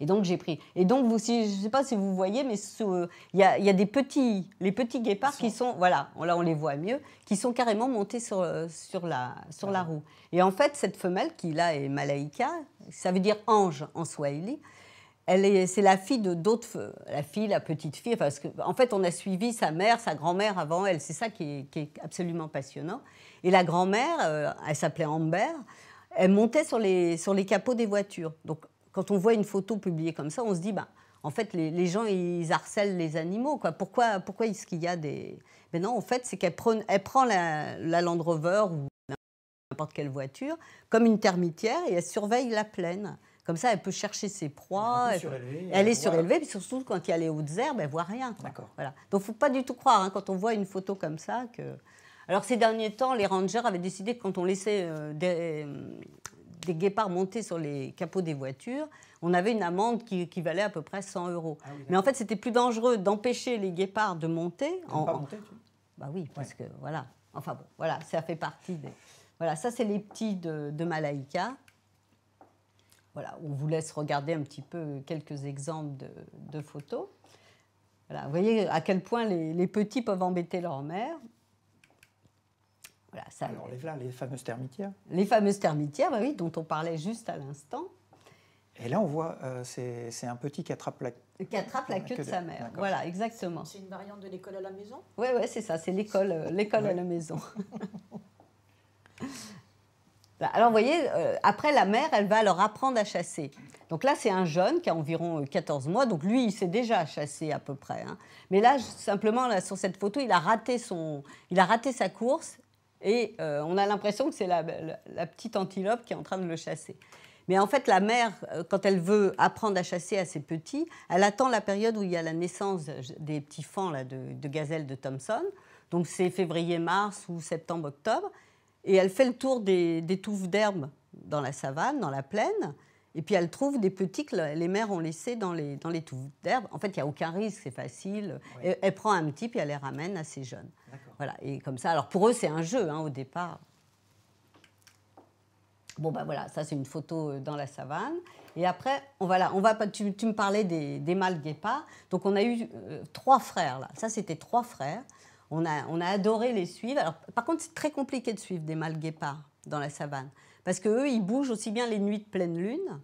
Et donc j'ai pris. Et donc vous, si, je ne sais pas si vous voyez, mais euh, il y, a, des petits, les petits guépards qui sont, voilà, là on les voit mieux, qui sont carrément montés sur, euh, sur, la, sur la roue. Et en fait, cette femelle qui là est Malaika, ça veut dire ange en swahili, elle est, c'est la fille de d'autres, la fille, la petite fille, parce que, en fait, on a suivi sa mère, sa grand-mère avant elle, c'est ça qui est, qui est, absolument passionnant. Et la grand-mère, euh, elle s'appelait Amber, elle montait sur les, sur les capots des voitures. Donc, quand on voit une photo publiée comme ça, on se dit, bah, en fait, les, gens, ils harcèlent les animaux. Quoi. Pourquoi, pourquoi est-ce qu'il y a des... Mais non, en fait, c'est qu'elle prend, elle prend la, Land Rover ou n'importe quelle voiture comme une termitière et elle surveille la plaine. Comme ça, elle peut chercher ses proies. Elle, est surélevée, euh, surtout quand il y a les hautes herbes, elle voit rien. D'accord. Voilà. Donc, faut pas du tout croire hein, quand on voit une photo comme ça que. Alors, ces derniers temps, les rangers avaient décidé que quand on laissait euh, des, des guépards montés sur les capots des voitures, on avait une amende qui, valait à peu près 100 euros. Ah Mais en fait, c'était plus dangereux d'empêcher les guépards de monter. En, Bah oui, parce que voilà. Enfin bon, voilà, ça fait partie des. Voilà, ça c'est les petits de, de Voilà, on vous laisse regarder un petit peu quelques exemples de, photos. Voilà, vous voyez à quel point les, les petits peuvent embêter leur mère. Alors les, les fameuses termitières. Les fameuses termitières, bah oui, dont on parlait juste à l'instant. Et là, on voit, euh, c'est un petit qui attrape la, attrape la queue de, sa mère. Voilà, exactement. C'est une variante de l'école à la maison Oui, ouais, c'est ça, c'est l'école euh, à la maison. Bah, alors, vous voyez, euh, après, la mère, elle va leur apprendre à chasser. Donc là, c'est un jeune qui a environ 14 mois. Donc lui, il sait déjà chasser à peu près. Hein. Mais là, simplement, sur cette photo, il a raté, son, il a raté sa course et euh, on a l'impression que c'est la, petite antilope qui est en train de le chasser. Mais en fait, la mère, euh, quand elle veut apprendre à chasser à ses petits, elle attend la période où il y a la naissance des petits fans de, de gazelle de Thomson. Donc c'est février-mars ou septembre-octobre. Et elle fait le tour des, des touffes d'herbe dans la savane, dans la plaine. Et puis elle trouve des petits que les mères ont laissés dans les, dans les touffes d'herbe. En fait, il n'y a aucun risque, c'est facile. Elle, prend un petit puis elle les ramène à ses jeunes. Voilà, et comme ça. Alors pour eux, c'est un jeu hein, au départ. Bon, ben voilà, ça c'est une photo euh, dans la savane. Et après, on va on va, tu, tu me parlais des, des mâles guépards. Donc on a eu euh, trois frères là. Ça, c'était trois frères. On a, on a adoré les suivre. Alors, par contre, c'est très compliqué de suivre des mâles guépards dans la savane. Parce qu'eux, ils bougent aussi bien les nuits de pleine lune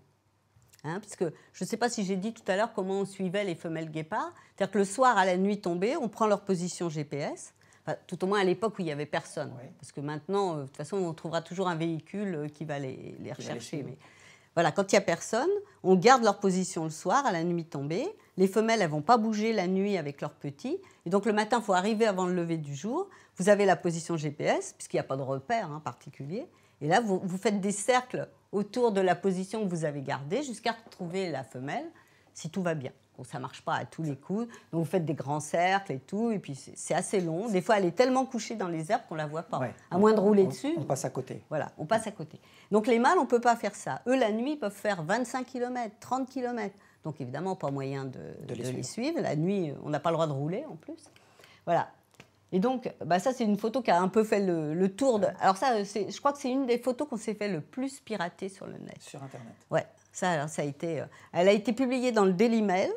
Hein, Parce que je ne sais pas si j'ai dit tout à l'heure comment on suivait les femelles guépards. C'est-à-dire que le soir, à la nuit tombée, on prend leur position GPS. Enfin, tout au moins à l'époque où il n'y avait personne. Parce que maintenant, euh, de toute façon, on trouvera toujours un véhicule euh, qui va les, rechercher. mais voilà, quand il n'y a personne, on garde leur position le soir, à la nuit tombée. Les femelles, elles ne vont pas bouger la nuit avec leurs petits. Et donc le matin, il faut arriver avant le lever du jour. Vous avez la position GPS, puisqu'il n'y a pas de repère en hein, particulier. Et là, vous, vous faites des cercles autour de la position que vous avez gardée jusqu'à retrouver la femelle, si tout va bien. Ça ça marche pas à tous les coups. Donc vous faites des grands cercles et tout, et puis c'est assez long. Des fois, elle est tellement couchée dans les herbes qu'on la voit pas. À moins de rouler dessus. On passe à côté. Voilà, on passe à côté. Donc les mâles, on peut pas faire ça. Eux, la nuit, ils peuvent faire 25 km, 30 km. Donc évidemment, pas moyen de, les, suivre. La nuit, on n'a pas le droit de rouler en plus. Voilà. Et donc, bah ça, c'est une photo qui a un peu fait le, tour. De... Alors ça, je crois que c'est une des photos qu'on s'est fait le plus pirater sur le net. Sur Internet. Ouais. Ça, alors, ça a été, euh, elle a été publiée dans le Daily Mail,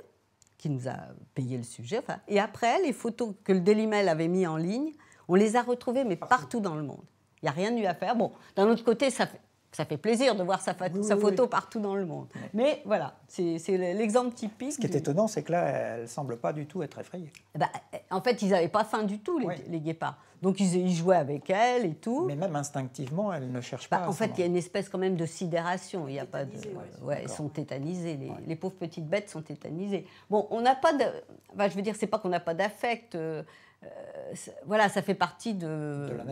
qui nous a payé le sujet. Enfin, et après, les photos que le Daily Mail avait mis en ligne, on les a retrouvées, mais partout, partout dans le monde. Il n'y a rien eu à faire. Bon, d'un autre côté, ça fait, ça fait plaisir de voir sa, sa photo partout dans le monde. Mais voilà, c'est l'exemple typique. Ce qui est étonnant, c'est que là, elle ne semble pas du tout être effrayée. Eh ben, eh, en fait, ils n'avaient pas faim du tout, les, guépards. Donc, ils, jouaient avec elle et tout. Mais même instinctivement, elle ne cherche bah, pas. En fait, il y a une espèce quand même de sidération. Il y a pas ils sont tétanisés. Les, pauvres petites bêtes sont tétanisées. Bon, on n'a pas de. Bah, je veux dire, c'est pas qu'on n'a pas d'affect. Euh, euh, voilà, ça fait partie de, la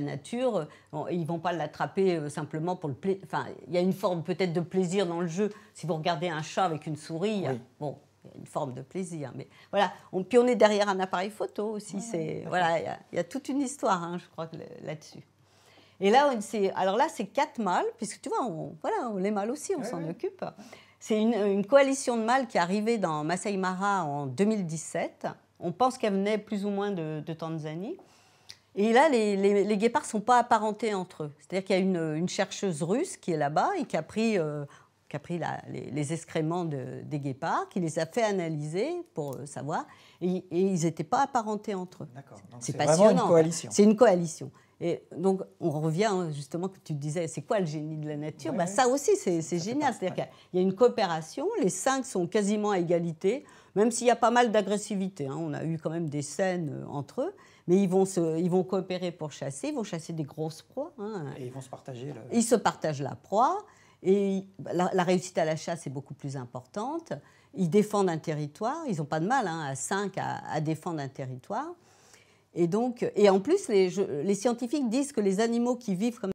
nature. ils ne vont pas l'attraper euh, simplement pour le plaisir. il y a une forme peut-être de plaisir dans le jeu. Si vous regardez un chat avec une souris, bon, il y a une forme de plaisir. Mais voilà, on, puis on est derrière un appareil photo aussi. c'est voilà, il y, a, toute une histoire, hein, je crois, là-dessus. Et là, c'est alors là, c'est quatre mâles, puisque tu vois, on, voilà, les mâles aussi, on s'en occupe. C'est une, coalition de mâles qui est arrivée dans Masai en 2017. On pense qu'elle venait plus ou moins de, Tanzanie. Et là, les, guépards ne sont pas apparentés entre eux. C'est-à-dire qu'il y a une, chercheuse russe qui est là-bas et qui a pris, euh, les, excréments des guépards, qui les a fait analyser pour euh, savoir. Et, ils n'étaient pas apparentés entre eux. C'est passionnant. Hein. C'est une coalition. Et donc, on revient hein, justement que tu disais, c'est quoi le génie de la nature bah, Ça aussi, c'est génial. C'est-à-dire qu'il y a une coopération, les cinq sont quasiment à égalité. Même s'il y a pas mal d'agressivité, hein, on a eu quand même des scènes euh, entre eux, mais ils vont, ils vont coopérer pour chasser, ils vont chasser des grosses proies. Hein. Et ils vont se partager. Ils se partagent la proie, et la, réussite à la chasse est beaucoup plus importante. Ils défendent un territoire, ils n'ont pas de mal hein, à cinq, à, défendre un territoire. Et, donc, et en plus, les, les scientifiques disent que les animaux qui vivent comme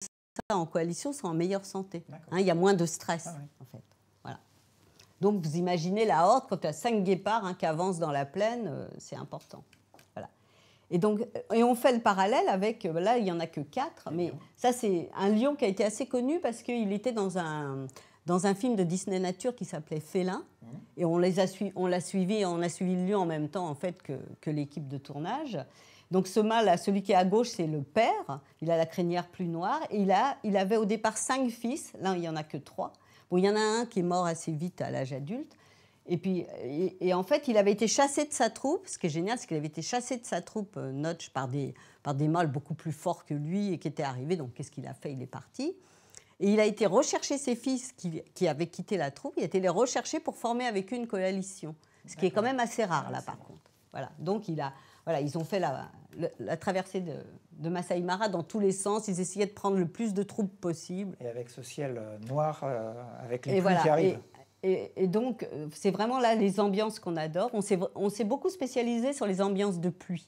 ça en coalition sont en meilleure santé. il y a moins de stress, ah en fait. Donc vous imaginez la horde, quand tu as cinq guépards hein, qui avancent dans la plaine, euh, c'est important. Voilà. Et, donc, euh, et on fait le parallèle avec, euh, là il n'y en a que quatre, mais ça c'est un lion qui a été assez connu parce qu'il était dans un, dans un film de Disney Nature qui s'appelait Félin, mmh. et on l'a on suivi, on a suivi le lion en même temps en fait que, l'équipe de tournage. Donc ce mâle, celui qui est à gauche, c'est le père, il a la crinière plus noire, et il, a, il avait au départ cinq fils, là il n'y en a que trois il y en a un qui est mort assez vite à l'âge adulte. Et puis, et, en fait, il avait été chassé de sa troupe. Ce qui est génial, c'est qu'il avait été chassé de sa troupe, euh, Notch, par des, par des mâles beaucoup plus forts que lui et qui étaient arrivés. Donc, qu'est-ce qu'il a fait Il est parti. Et il a été rechercher ses fils qui, avaient quitté la troupe. Il a été les rechercher pour former avec eux une coalition. Ce qui est quand même assez rare, là, ah, par contre. Voilà. Donc, il a, voilà, ils ont fait la traversée de, de Masai Mara dans tous les sens. Ils essayaient de prendre le plus de troupes possible. Et avec ce ciel euh, noir, euh, avec les et pluies qui arrivent. Et, donc, euh, c'est vraiment là les ambiances qu'on adore. On s'est, beaucoup spécialisé sur les ambiances de pluie.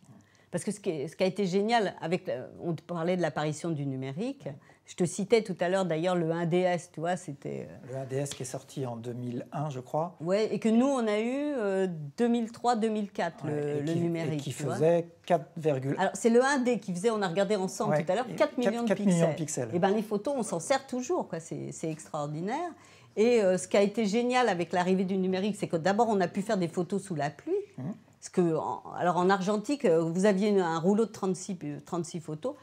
Parce que ce qui, ce qui a été génial, avec, on parlait de l'apparition du numérique. Je te citais tout à l'heure d'ailleurs le 1DS, tu vois, c'était... Euh, le 1DS qui est sorti en 2001, je crois. Ouais, et que nous, on a eu 2003-2004, euh, le, numérique. Et qui faisait 4,1. Alors, c'est le 1D qui faisait, on a regardé ensemble tout à l'heure, 4, millions, de millions, de pixels. Et eh bien, les photos, on s'en sert toujours, quoi. C'est extraordinaire. Et euh, ce qui a été génial avec l'arrivée du numérique, c'est que d'abord, on a pu faire des photos sous la pluie. Mmh. que, alors en argentique, vous aviez un rouleau de 36, 36 photos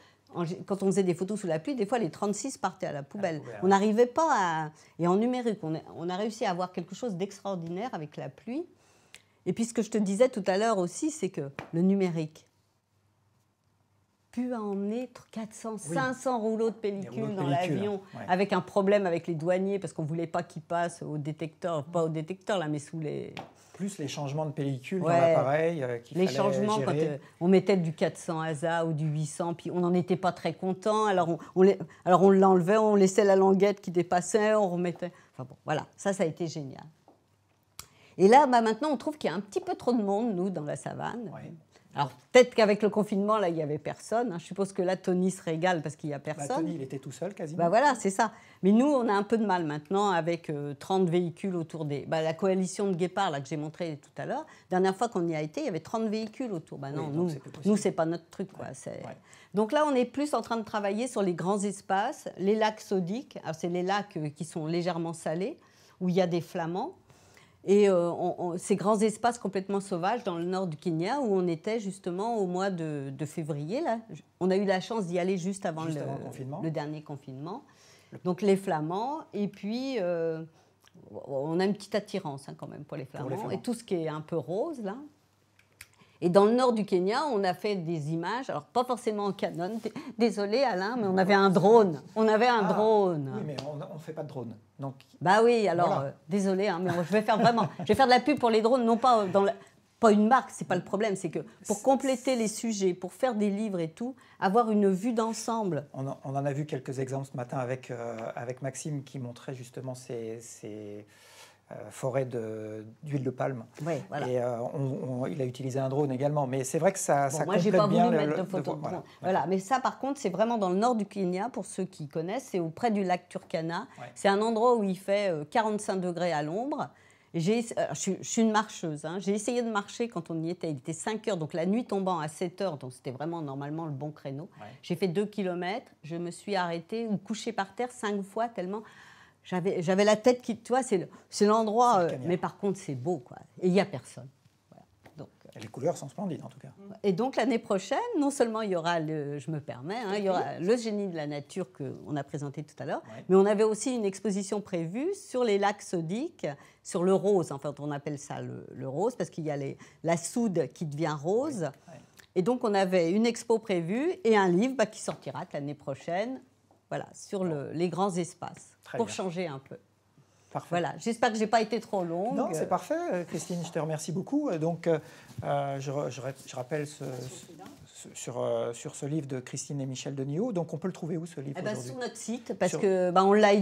quand on faisait des photos sous la pluie, des fois les 36 partaient à la poubelle. on n'arrivait pas à. Et en numérique, on a, on a réussi à avoir quelque chose d'extraordinaire avec la pluie. Et puis ce que je te disais tout à l'heure aussi, c'est que le numérique pu emmener 400, 500 rouleaux de pellicule dans l'avion, hein. avec un problème avec les douaniers, parce qu'on ne voulait pas qu'ils passent au détecteur, pas au détecteur là, mais sous les, plus les changements de pellicule dans l'appareil. Euh, les changements, euh, on mettait du 400 ASA ou du 800, puis on n'en était pas très content. Alors on, alors on l'enlevait, on laissait la languette qui dépassait, on remettait. Enfin bon, voilà, ça, ça a été génial. Et là, bah, maintenant, on trouve qu'il y a un petit peu trop de monde, nous, dans la savane. Alors peut-être qu'avec le confinement, là, il n'y avait personne. Hein. Je suppose que là, Tony se régale parce qu'il n'y a bah, personne. Tony, il était tout seul quasiment. Bah, voilà, c'est ça. Mais nous, on a un peu de mal maintenant avec 30 euh, véhicules autour des... Bah, la coalition de Guépard, là, que j'ai montré tout à l'heure, dernière fois qu'on y a été, il y avait 30 véhicules autour. Bah, non, nous nous, c'est pas notre truc. Quoi. Donc là, on est plus en train de travailler sur les grands espaces, les lacs sodiques. c'est les lacs euh, qui sont légèrement salés, où il y a des flamands. Et euh, ces grands espaces complètement sauvages dans le nord du Kenya, où on était justement au mois de, février. On a eu la chance d'y aller juste avant, le, dernier confinement. Donc les flamands, et puis euh, on a une petite attirance hein, quand même pour les flamands. Et tout ce qui est un peu rose, là, et dans le nord du Kenya, on a fait des images, alors pas forcément en Canon, désolé Alain, mais on avait un drone. On avait un ah, drone. Oui, mais on ne fait pas de drone. Donc... Bah oui, alors euh, désolé, hein, mais je vais faire vraiment, je vais faire de la pub pour les drones, non pas pas une marque, c'est pas le problème, c'est que pour compléter les sujets, pour faire des livres et tout, avoir une vue d'ensemble. On, en a vu quelques exemples ce matin avec, euh, avec Maxime qui montrait justement ces, ces euh, forêt d'huile de, palme. voilà. Euh, il a utilisé un drone également. Mais c'est vrai que ça, bon, ça moi, n'ai pas bien. Voulu mettre de photos voilà. Mais ça, par contre, c'est vraiment dans le nord du Kenya, pour ceux qui connaissent, c'est auprès du lac Turkana. C'est un endroit où il fait 45 euh, degrés à l'ombre. Je, je, suis une marcheuse. Hein. J'ai essayé de marcher quand on y était. Il était 5 heures, donc la nuit tombant à 7 heures, donc c'était vraiment normalement le bon créneau. J'ai fait 2 km, je me suis arrêtée ou couchée par terre 5 fois tellement j'avais la tête qui, toi, c'est l'endroit. Euh, mais par contre, c'est beau, quoi. Et il n'y a personne. Euh, les couleurs sont splendides, en tout cas. Et donc, l'année prochaine, non seulement il y aura, le, je me permets, hein, il y aura le génie de la nature qu'on a présenté tout à l'heure, mais on avait aussi une exposition prévue sur les lacs sodiques, sur le rose, enfin, on appelle ça le, rose, parce qu'il y a les, la soude qui devient rose. Et donc, on avait une expo prévue et un livre bah, qui sortira l'année prochaine voilà, sur les grands espaces, pour changer un peu. Voilà, j'espère que je n'ai pas été trop longue. Non, c'est parfait, euh, Christine, je te remercie beaucoup. Euh, donc, euh, je, rappelle sur, sur ce livre de Christine et Michel Deniau. Donc, on peut le trouver où ce livre eh ben, Sur notre site, parce que ben, on l'a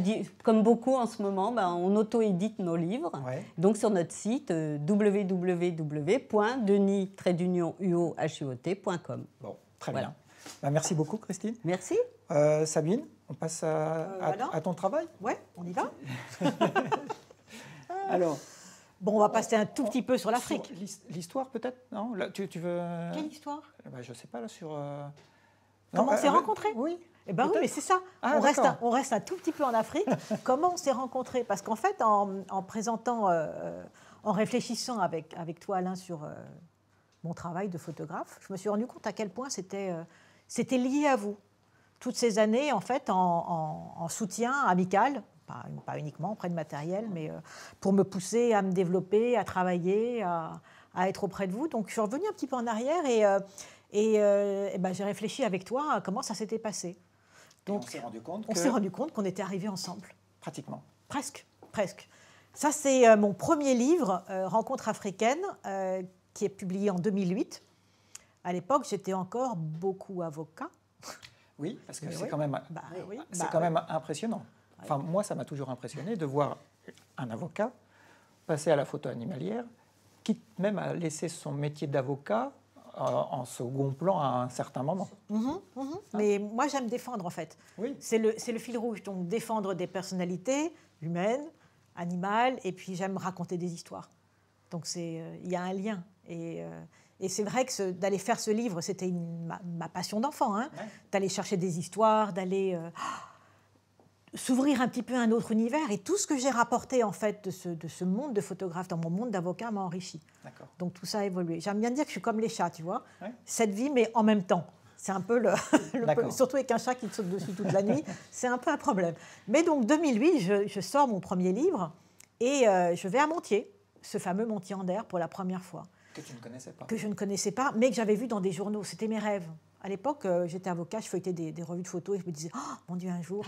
comme beaucoup en ce moment, ben, on auto-édite nos livres. Donc, sur notre site wwwdenis Bon, très voilà. bien. merci beaucoup, Christine. Merci. Sabine on passe euh, à, ton travail Ouais, on y va. Ah. Alors. Bon, on va passer un tout petit peu sur l'Afrique. L'histoire peut-être Non tu, veux... Euh, Quelle histoire eh ben, Je ne sais pas, là, sur... Euh, Comment on s'est rencontrés Oui. Eh ben oui, mais c'est ça. Ah, on, reste un, on reste un tout petit peu en Afrique. Comment on s'est rencontrés Parce qu'en fait, en, présentant, en réfléchissant avec, avec toi, Alain, sur mon travail de photographe, je me suis rendu compte à quel point c'était c'était lié à vous toutes ces années en fait en, soutien amical, pas, uniquement auprès de matériel, mais euh, pour me pousser à me développer, à travailler, à, être auprès de vous. Donc je suis revenue un petit peu en arrière et, euh, euh, et, ben, j'ai réfléchi avec toi à comment ça s'était passé. Donc on s'est rendu compte qu'on était arrivés ensemble. Pratiquement. Presque, presque. Ça c'est mon premier livre, Rencontre africaine, qui est publié en 2008. À l'époque, j'étais encore beaucoup avocat. Oui, parce que c'est quand, même, bah bah quand même impressionnant. Enfin, moi, ça m'a toujours impressionné de voir un avocat passer à la photo animalière, quitte même à laisser son métier d'avocat euh, en second plan à un certain moment. Mm-hmm, mm-hmm. Ah. Mais moi, j'aime défendre, en fait. Oui. C'est le, fil rouge. Donc, défendre des personnalités humaines, animales, et puis j'aime raconter des histoires. Donc, euh, il y a un lien. Et, euh, et c'est vrai que d'aller faire ce livre, c'était ma, passion d'enfant. Hein. D'aller chercher des histoires, d'aller euh, s'ouvrir un petit peu à un autre univers. Et tout ce que j'ai rapporté en fait de ce, monde de photographe dans mon monde d'avocat m'a enrichi. Donc tout ça a évolué. J'aime bien dire que je suis comme les chats, tu vois. Cette vie, mais en même temps. C'est un peu le, surtout avec un chat qui te saute dessus toute la nuit, c'est un peu un problème. Mais donc 2008, je, sors mon premier livre et euh, je vais à Montier, ce fameux Montier en pour la première fois. Que ne connaissais pas. Que je ne connaissais pas, mais que j'avais vu dans des journaux. C'était mes rêves. À l'époque, euh, j'étais avocat, je feuilletais des, revues de photos et je me disais, oh mon Dieu, un jour,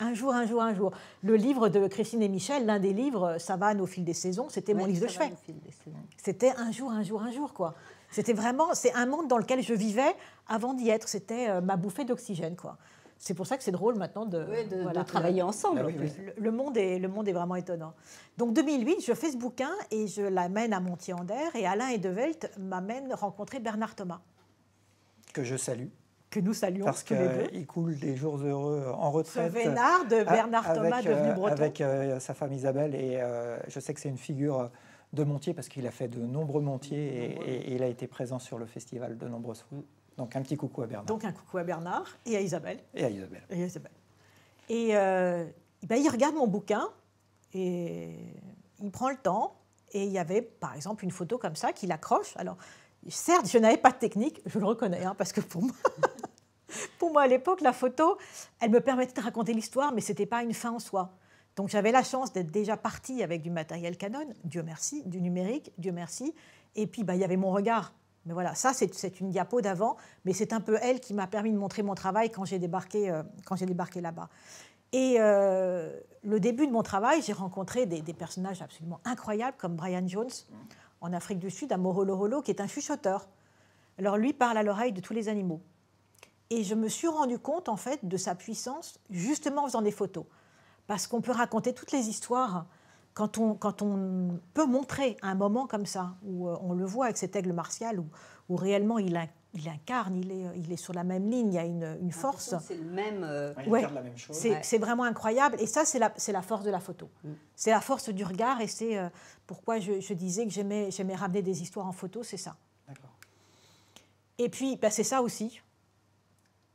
un jour, un jour, un jour. Le livre de Christine et Michel, l'un des livres, Savane au fil des saisons, c'était mon livre de chevet. C'était un jour, un jour, un jour, quoi. C'était vraiment, c'est un monde dans lequel je vivais avant d'y être. C'était euh, ma bouffée d'oxygène, quoi. C'est pour ça que c'est drôle maintenant de, travailler ensemble. Le, monde est, vraiment étonnant. Donc 2008, je fais ce bouquin et je l'amène à montier en der et Alain Edevelt m'amène rencontrer Bernard Thomas. Que je salue. Que nous saluons Parce qu'il coule des jours heureux en retraite. Ce vénard de ah, Bernard Thomas devenu euh, breton. Avec euh, sa femme Isabelle et euh, je sais que c'est une figure de Montier parce qu'il a fait de nombreux Montiers et, et, il a été présent sur le festival de nombreuses fois. Donc un petit coucou à Bernard. Donc un coucou à Bernard et à Isabelle. Et à Isabelle. Et, à Isabelle. et euh, ben, il regarde mon bouquin et il prend le temps. Et il y avait par exemple une photo comme ça qu'il accroche. Alors certes, je n'avais pas de technique, je le reconnais, hein, parce que pour moi, pour moi à l'époque, la photo, elle me permettait de raconter l'histoire, mais ce n'était pas une fin en soi. Donc j'avais la chance d'être déjà partie avec du matériel Canon, Dieu merci, du numérique, Dieu merci. Et puis bah, il y avait mon regard mais voilà, ça, c'est une diapo d'avant, mais c'est un peu elle qui m'a permis de montrer mon travail quand j'ai débarqué, euh, débarqué là-bas. Et euh, le début de mon travail, j'ai rencontré des, personnages absolument incroyables, comme Brian Jones, en Afrique du Sud, à rolo qui est un chuchoteur. Alors lui parle à l'oreille de tous les animaux. Et je me suis rendu compte, en fait, de sa puissance, justement en faisant des photos. Parce qu'on peut raconter toutes les histoires quand on, peut montrer un moment comme ça, où euh, on le voit avec cet aigle martial, où, réellement il, incarne, il est, sur la même ligne, il y a une, force. C'est le même. Euh, ouais, C'est vraiment incroyable. Et ça, c'est la, force de la photo. Mm. C'est la force du regard et c'est euh, pourquoi je, disais que j'aimais ramener des histoires en photo, c'est ça. D'accord. Et puis, bah, c'est ça aussi.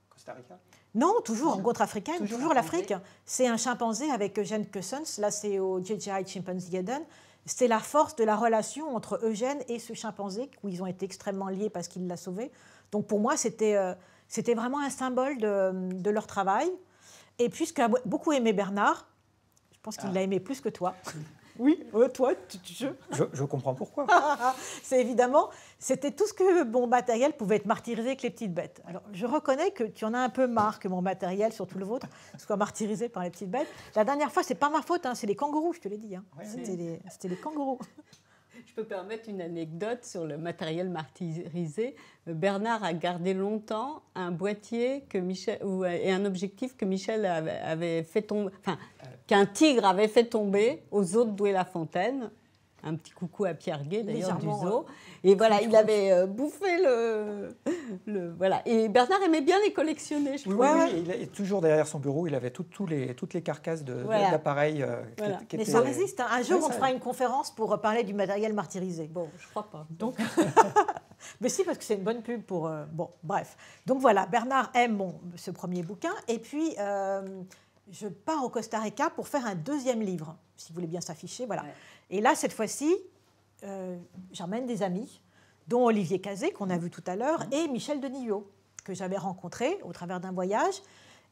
Costa Rica non, toujours en contre-africaine, toujours, l'Afrique. C'est un chimpanzé avec Eugène Cussons, là c'est au JGI Chimpanzee Garden. C'est la force de la relation entre Eugène et ce chimpanzé, où ils ont été extrêmement liés parce qu'il l'a sauvé. Donc pour moi, c'était euh, vraiment un symbole de, leur travail. Et puisque beaucoup aimé Bernard, je pense qu'il ah. l'a aimé plus que toi. Oui, euh, toi, tu, je... Je, comprends pourquoi. c'est évidemment, c'était tout ce que mon matériel pouvait être martyrisé avec les petites bêtes. Alors, je reconnais que tu en as un peu marre que mon matériel, surtout le vôtre, soit martyrisé par les petites bêtes. La dernière fois, c'est pas ma faute, hein, c'est les kangourous, je te l'ai dit. Hein. c'était les, les kangourous. Je peux permettre une anecdote sur le matériel martyrisé. Bernard a gardé longtemps un boîtier que Michel, euh, et un objectif que Michel avait, fait tomber, euh. qu'un tigre avait fait tomber aux eaux de Douai-la-Fontaine un petit coucou à Pierre Gué, d'ailleurs du zoo. Et voilà, il avait euh, bouffé le, le, voilà. Et Bernard aimait bien les collectionner, je crois. Oui, toujours derrière son bureau, il avait toutes les, toutes les carcasses d'appareils. Euh, mais ça résiste. Hein. Un jour, on fera une conférence pour parler du matériel martyrisé. Bon, je crois pas. Donc. Mais si, parce que c'est une bonne pub pour... Euh, bon, bref. Donc voilà, Bernard aime ce premier bouquin. Et puis, je pars au Costa Rica pour faire un deuxième livre, si vous voulez bien s'afficher. Voilà. Et là, cette fois-ci, euh, j'emmène des amis, dont Olivier Cazé, qu'on a vu tout à l'heure, et Michel Denillot, que j'avais rencontré au travers d'un voyage.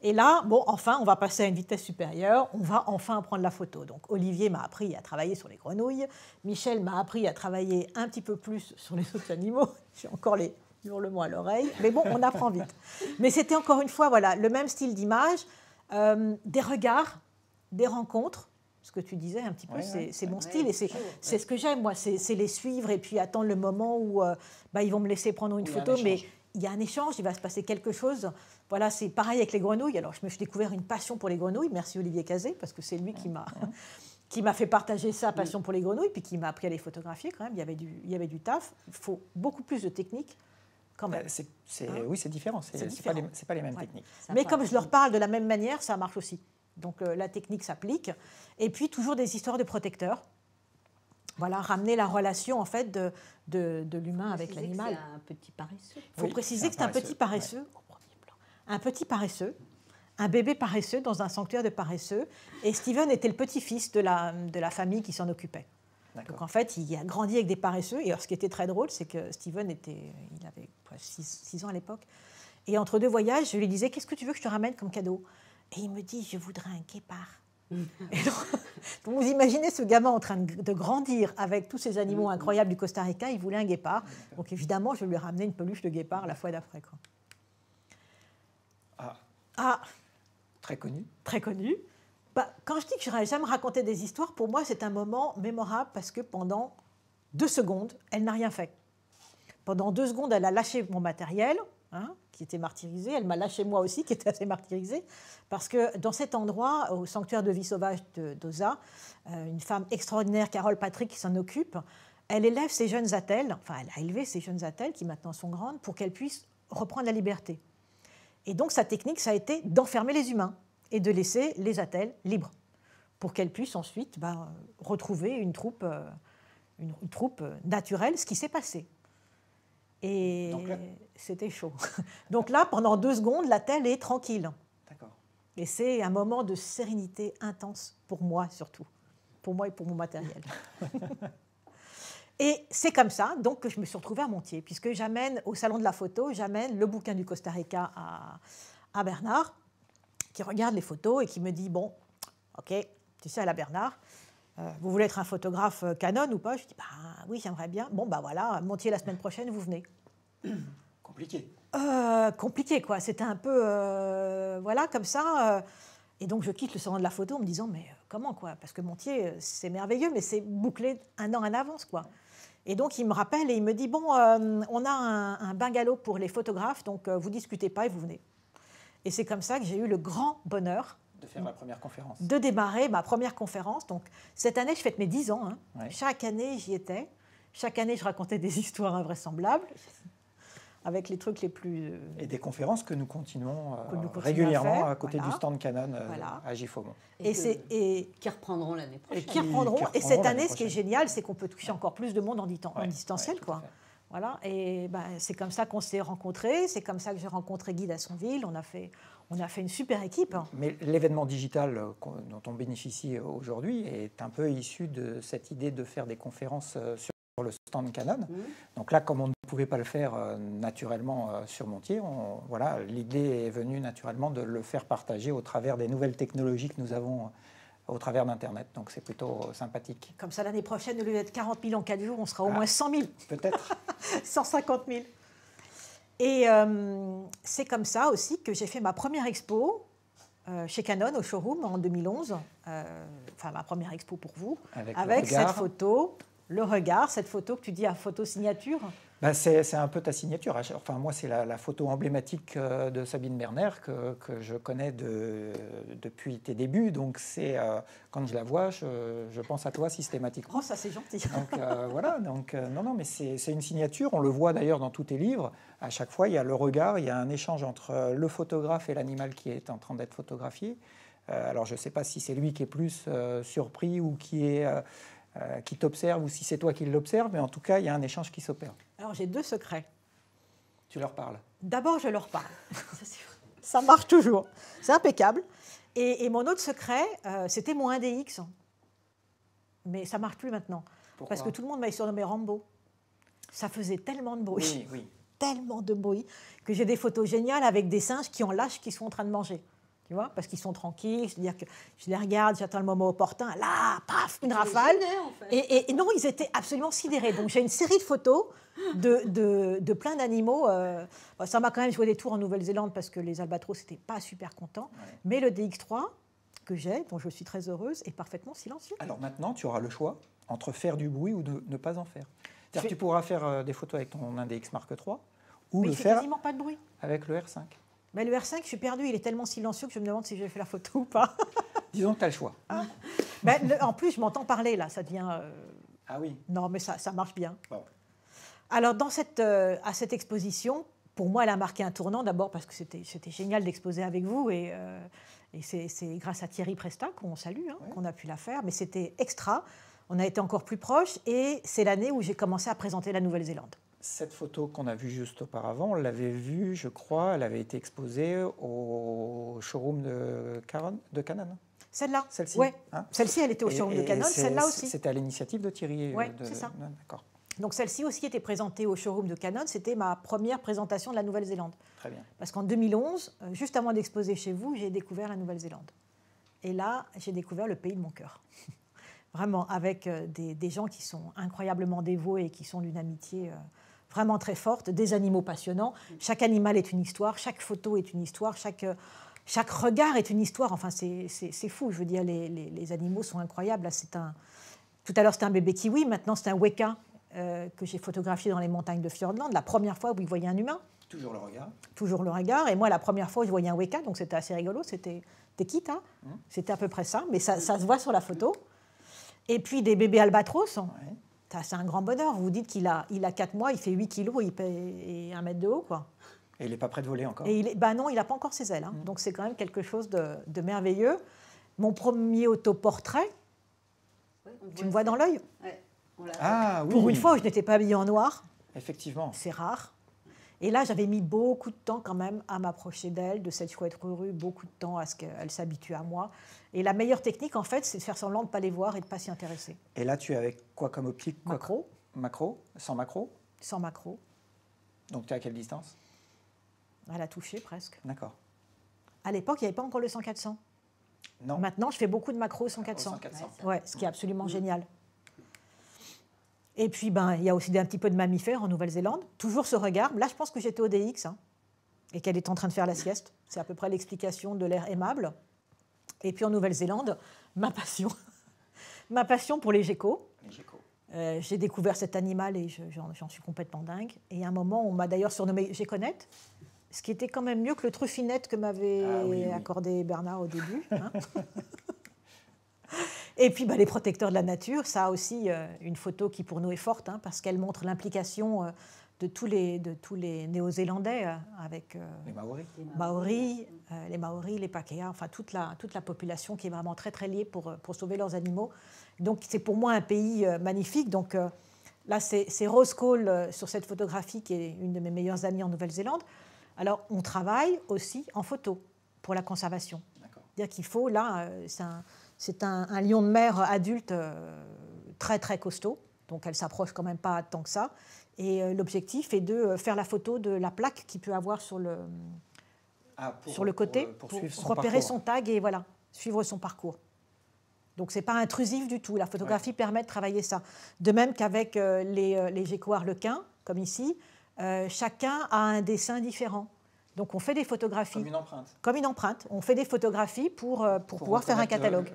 Et là, bon, enfin, on va passer à une vitesse supérieure, on va enfin prendre la photo. Donc Olivier m'a appris à travailler sur les grenouilles, Michel m'a appris à travailler un petit peu plus sur les autres animaux, j'ai encore les hurlements à l'oreille, mais bon, on apprend vite. Mais c'était encore une fois, voilà, le même style d'image, euh, des regards, des rencontres, ce que tu disais un petit peu, c'est mon style et c'est ce que j'aime, moi, c'est les suivre et puis attendre le moment où euh, bah, ils vont me laisser prendre une photo, mais il y a un échange, il va se passer quelque chose. Voilà, c'est pareil avec les grenouilles. Alors, je me suis découvert une passion pour les grenouilles. Merci Olivier Cazé, parce que c'est lui qui m'a qui fait partager sa passion pour les grenouilles, puis qui m'a appris à les photographier quand même. Il y avait du, il y avait du taf. Il faut beaucoup plus de techniques Quand même. Euh, c'est hein oui, c'est différent. C'est pas, pas, les mêmes techniques. Mais comme je leur parle de la même manière, ça marche aussi. Donc euh, la technique s'applique. Et puis toujours des histoires de protecteurs. Voilà, ramener la relation en fait de, l'humain avec l'animal. C'est un petit paresseux. Il faut préciser que c'est un petit paresseux Un petit paresseux, un bébé paresseux dans un sanctuaire de paresseux. Et Steven était le petit-fils de la, famille qui s'en occupait. Donc en fait, il a grandi avec des paresseux. Et alors, ce qui était très drôle, c'est que Steven était, il avait 6 ans à l'époque. Et entre deux voyages, je lui disais, qu'est-ce que tu veux que je te ramène comme cadeau et il me dit, je voudrais un guépard. Mm. vous imaginez ce gamin en train de, grandir avec tous ces animaux mm. incroyables du Costa Rica, il voulait un guépard. Donc évidemment, je lui ai ramené une peluche de guépard la fois d'après. Ah. ah. Très connu. Très connu. Bah, quand je dis que jamais raconté des histoires, pour moi, c'est un moment mémorable parce que pendant deux secondes, elle n'a rien fait. Pendant deux secondes, elle a lâché mon matériel, Hein, qui était martyrisée. Elle m'a lâché moi aussi, qui était assez martyrisée. Parce que dans cet endroit, au sanctuaire de vie sauvage d'Osa, euh, une femme extraordinaire, Carole Patrick, qui s'en occupe, elle élève ces jeunes attelles, enfin elle a élevé ces jeunes attelles qui maintenant sont grandes, pour qu'elles puissent reprendre la liberté. Et donc sa technique, ça a été d'enfermer les humains et de laisser les attelles libres, pour qu'elles puissent ensuite ben, retrouver une troupe, euh, une troupe euh, naturelle, ce qui s'est passé. Et c'était chaud. Donc là, pendant deux secondes, la telle est tranquille. Et c'est un moment de sérénité intense pour moi surtout, pour moi et pour mon matériel. et c'est comme ça donc que je me suis retrouvée à Montier, puisque j'amène au salon de la photo, j'amène le bouquin du Costa Rica à, Bernard, qui regarde les photos et qui me dit bon, ok, tu sais à la Bernard, euh, vous voulez être un photographe euh, canon ou pas Je dis, bah oui, j'aimerais bien. Bon, bah voilà, Montier la semaine prochaine, vous venez. Compliqué. Euh, compliqué, quoi. C'était un peu, voilà, comme ça. Et donc, je quitte le salon de la photo en me disant, mais comment, quoi Parce que Montier, c'est merveilleux, mais c'est bouclé un an en avance, quoi. Et donc, il me rappelle et il me dit, bon, on a un, un, bungalow pour les photographes, donc vous discutez pas et vous venez. Et c'est comme ça que j'ai eu le grand bonheur de faire ma première conférence. De démarrer ma première conférence. Donc, cette année, je fête mes 10 ans. Hein. Chaque année, j'y étais. Chaque année, je racontais des histoires invraisemblables avec les trucs les plus. Euh, et des conférences que nous continuons, euh, régulièrement à, côté du stand Canon euh, à Giffaumont. Et, et, qui reprendront l'année prochaine. Et qui reprendront. et cette année, ce qui est génial, c'est qu'on peut toucher encore plus de monde en, en distanciel. quoi. Voilà. Et ben, c'est comme ça qu'on s'est rencontrés. C'est comme ça que j'ai rencontré Guy Dassonville. On a fait on a fait une super équipe. Hein. Mais l'événement digital euh, dont on bénéficie euh, aujourd'hui est un peu issu de cette idée de faire des conférences euh, sur le stand Canon. Mmh. Donc là, comme on ne pouvait pas le faire naturellement sur Montier, on, voilà, l'idée est venue naturellement de le faire partager au travers des nouvelles technologies que nous avons au travers d'Internet. Donc c'est plutôt sympathique. Comme ça, l'année prochaine, au lieu d'être 40 000 en 4 jours, on sera au ah, moins 100 000. Peut-être. 150 000. Et euh, c'est comme ça aussi que j'ai fait ma première expo euh, chez Canon au showroom en 2011. Euh, enfin, ma première expo pour vous. Avec, avec cette photo, le regard, cette photo que tu dis à photo signature. Bah, c'est, un peu ta signature. Enfin, moi, c'est la, photo emblématique euh, de Sabine Berner que, je connais de, depuis tes débuts. Donc, euh, quand je la vois, je, pense à toi systématiquement. Oh, ça, c'est gentil. Donc, euh, voilà. Donc, non, non, mais c'est, une signature. On le voit d'ailleurs dans tous tes livres. À chaque fois, il y a le regard, il y a un échange entre le photographe et l'animal qui est en train d'être photographié. alors, je ne sais pas si c'est lui qui est plus surpris ou qui est euh, qui t'observe ou si c'est toi qui l'observe, mais en tout cas, il y a un échange qui s'opère. Alors j'ai deux secrets. Tu leur parles D'abord, je leur parle. Ça marche toujours. C'est impeccable. Et, mon autre secret, euh, c'était mon 1DX. Mais ça marche plus maintenant. parce que tout le monde m'a surnommé Rambo. Ça faisait tellement de bruit. Tellement de bruit que j'ai des photos géniales avec des singes qui en lâchent, qui sont en train de manger parce qu'ils sont tranquilles, c'est-à-dire que je les regarde, j'attends le moment opportun, là, paf, une rafale. et, non, ils étaient absolument sidérés. Donc j'ai une série de photos de, plein d'animaux. Euh, ça m'a quand même joué des tours en Nouvelle-Zélande parce que les albatros n'étaient pas super contents. Mais le DX3 que j'ai, dont je suis très heureuse, est parfaitement silencieux. Alors maintenant, tu auras le choix entre faire du bruit ou de ne pas en faire. cest tu pourras faire euh, des photos avec ton index Mark III ou le faire pas de bruit. avec le R5. Mais le R5, je suis perdu. Il est tellement silencieux que je me demande si j'ai fait la photo ou pas. Disons que tu as le choix. Ah. Ben, en plus, je m'entends parler là. Ça devient. Euh, ah oui. Non, mais ça, ça marche bien. Alors, dans cette, euh, à cette exposition, pour moi, elle a marqué un tournant. D'abord parce que c'était génial d'exposer avec vous et. Euh, et c'est grâce à Thierry Presta qu'on salue, hein, qu'on a pu la faire. Mais c'était extra. On a été encore plus proches. Et c'est l'année où j'ai commencé à présenter la Nouvelle-Zélande cette photo qu'on a vue juste auparavant, on l'avait vue, je crois, elle avait été exposée au showroom de, de Canon. Celle-là Celle-ci Oui. Hein. Celle-ci, elle était au showroom de Canon, celle-là aussi. C'était à l'initiative de Thierry. Euh, oui, c'est ça. D'accord. Donc celle-ci aussi était présentée au showroom de Canon. C'était ma première présentation de la Nouvelle-Zélande. Très bien. Parce qu'en 2011, euh, juste avant d'exposer chez vous, j'ai découvert la Nouvelle-Zélande. Et là, j'ai découvert le pays de mon cœur. Vraiment, avec euh, des, gens qui sont incroyablement dévots et qui sont d'une amitié vraiment très fortes, des animaux passionnants. Chaque animal est une histoire, chaque photo est une histoire, chaque, euh, chaque regard est une histoire. Enfin, c'est fou. Je veux dire, les, les, animaux sont incroyables. c'est un... Tout à l'heure, c'était un bébé kiwi. Maintenant, c'est un weka euh, que j'ai photographié dans les montagnes de Fjordland, La première fois où il voyait un humain. Toujours le regard. Toujours le regard. Et moi, la première fois, où je voyais un weka, donc c'était assez rigolo. C'était des hein mmh. c'était à peu près ça, mais ça, ça, se voit sur la photo. Et puis des bébés albatros c'est un grand bonheur. Vous dites qu'il a, il a 4 mois, il fait 8 kilos il est et 1 mètre de haut. Quoi. Et il n'est pas prêt de voler encore et il est, bah Non, il n'a pas encore ses ailes. Hein. Mmh. Donc c'est quand même quelque chose de, merveilleux. Mon premier autoportrait, tu me vois dans l'œil ah Pour une fois, je n'étais pas habillée en noir. Effectivement. C'est rare. Et là, j'avais mis beaucoup de temps quand même à m'approcher d'elle, de cette chouette rue, beaucoup de temps à ce qu'elle s'habitue à moi. Et la meilleure technique, en fait, c'est de faire semblant de ne pas les voir et de ne pas s'y intéresser. Et là, tu es avec quoi comme optique Macro. Macro Sans macro Sans macro. Donc tu es à quelle distance Elle a touché presque. D'accord. À l'époque, il n'y avait pas encore le 100-400. Non. Maintenant, je fais beaucoup de macro 100-400. Ouais, ce qui est absolument mm. génial. Et puis, ben, il y a aussi un petit peu de mammifères en Nouvelle-Zélande. Toujours ce regard. Là, je pense que j'étais au DX hein, et qu'elle est en train de faire la sieste. C'est à peu près l'explication de l'air aimable. Et puis en Nouvelle-Zélande, ma passion, ma passion pour les geckos. Les euh, j'ai découvert cet animal et j'en suis complètement dingue. Et à un moment, on m'a d'ailleurs surnommé Géconette, ce qui était quand même mieux que le truffinette que m'avait ah accordé Bernard au début. Hein. et puis bah, les protecteurs de la nature, ça a aussi euh, une photo qui pour nous est forte, hein, parce qu'elle montre l'implication. Euh, de tous les, de tous les Néo-Zélandais, euh, avec euh, les Maoris, les Maoris, euh, les Pakeha, enfin toute la, toute la population qui est vraiment très très liée pour, sauver leurs animaux. Donc c'est pour moi un pays magnifique. Donc là c'est Rose Cole sur cette photographie qui est une de mes meilleures amies en Nouvelle-Zélande. Alors on travaille aussi en photo pour la conservation. cest dire qu'il faut, là, c'est un, un, lion de mer adulte très très costaud, donc elle s'approche quand même pas tant que ça. Et euh, l'objectif est de euh, faire la photo de la plaque qu'il peut avoir sur le, ah, sur le côté, pour, euh, repérer son tag et voilà, suivre son parcours. Donc ce n'est pas intrusif du tout. La photographie permet de travailler ça. De même qu'avec les, les arlequin comme ici, chacun a un dessin différent. Donc on fait des photographies. Comme une empreinte. Comme une empreinte. On fait des photographies pour, pour, pouvoir faire un catalogue.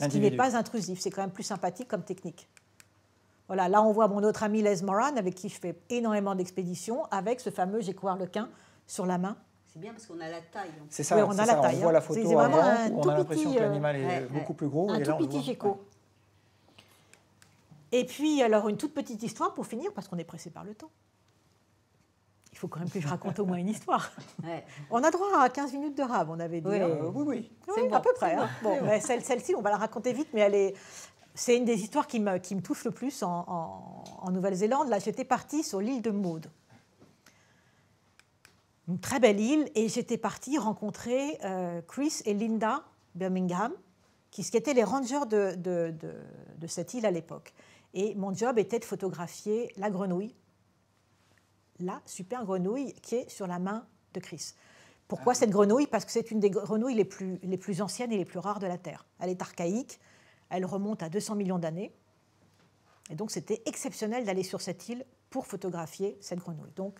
Ce qui n'est pas intrusif, c'est quand même plus sympathique comme technique là on voit mon autre ami Les Moran, avec qui je fais énormément d'expéditions, avec ce fameux le lequin sur la main. C'est bien parce qu'on a la taille. Hein. C'est ça, on, a la taille, on voit la hein. photo on a l'impression que euh, l'animal est beaucoup plus gros. Un et petit Et puis, alors, une toute petite histoire pour finir, parce qu'on est pressé par le temps. Il faut quand même que je raconte au moins une histoire. On a droit à 15 minutes de rave, on avait dit. Oui, hein. euh, oui, oui. bon, à peu près. Celle-ci, on va la raconter vite, mais elle est, c'est une des histoires qui me, touche le plus en, Nouvelle-Zélande. Là, j'étais partie sur l'île de Maud. Une très belle île, et j'étais partie rencontrer euh, Chris et Linda Birmingham, qui, étaient les rangers de, cette île à l'époque. Et mon job était de photographier la grenouille, la super grenouille qui est sur la main de Chris. Pourquoi ah cette grenouille Parce que c'est une des grenouilles les plus anciennes et les plus rares de la Terre. Elle est archaïque, elle remonte à 200 millions d'années. Et donc c'était exceptionnel d'aller sur cette île pour photographier cette grenouille. Donc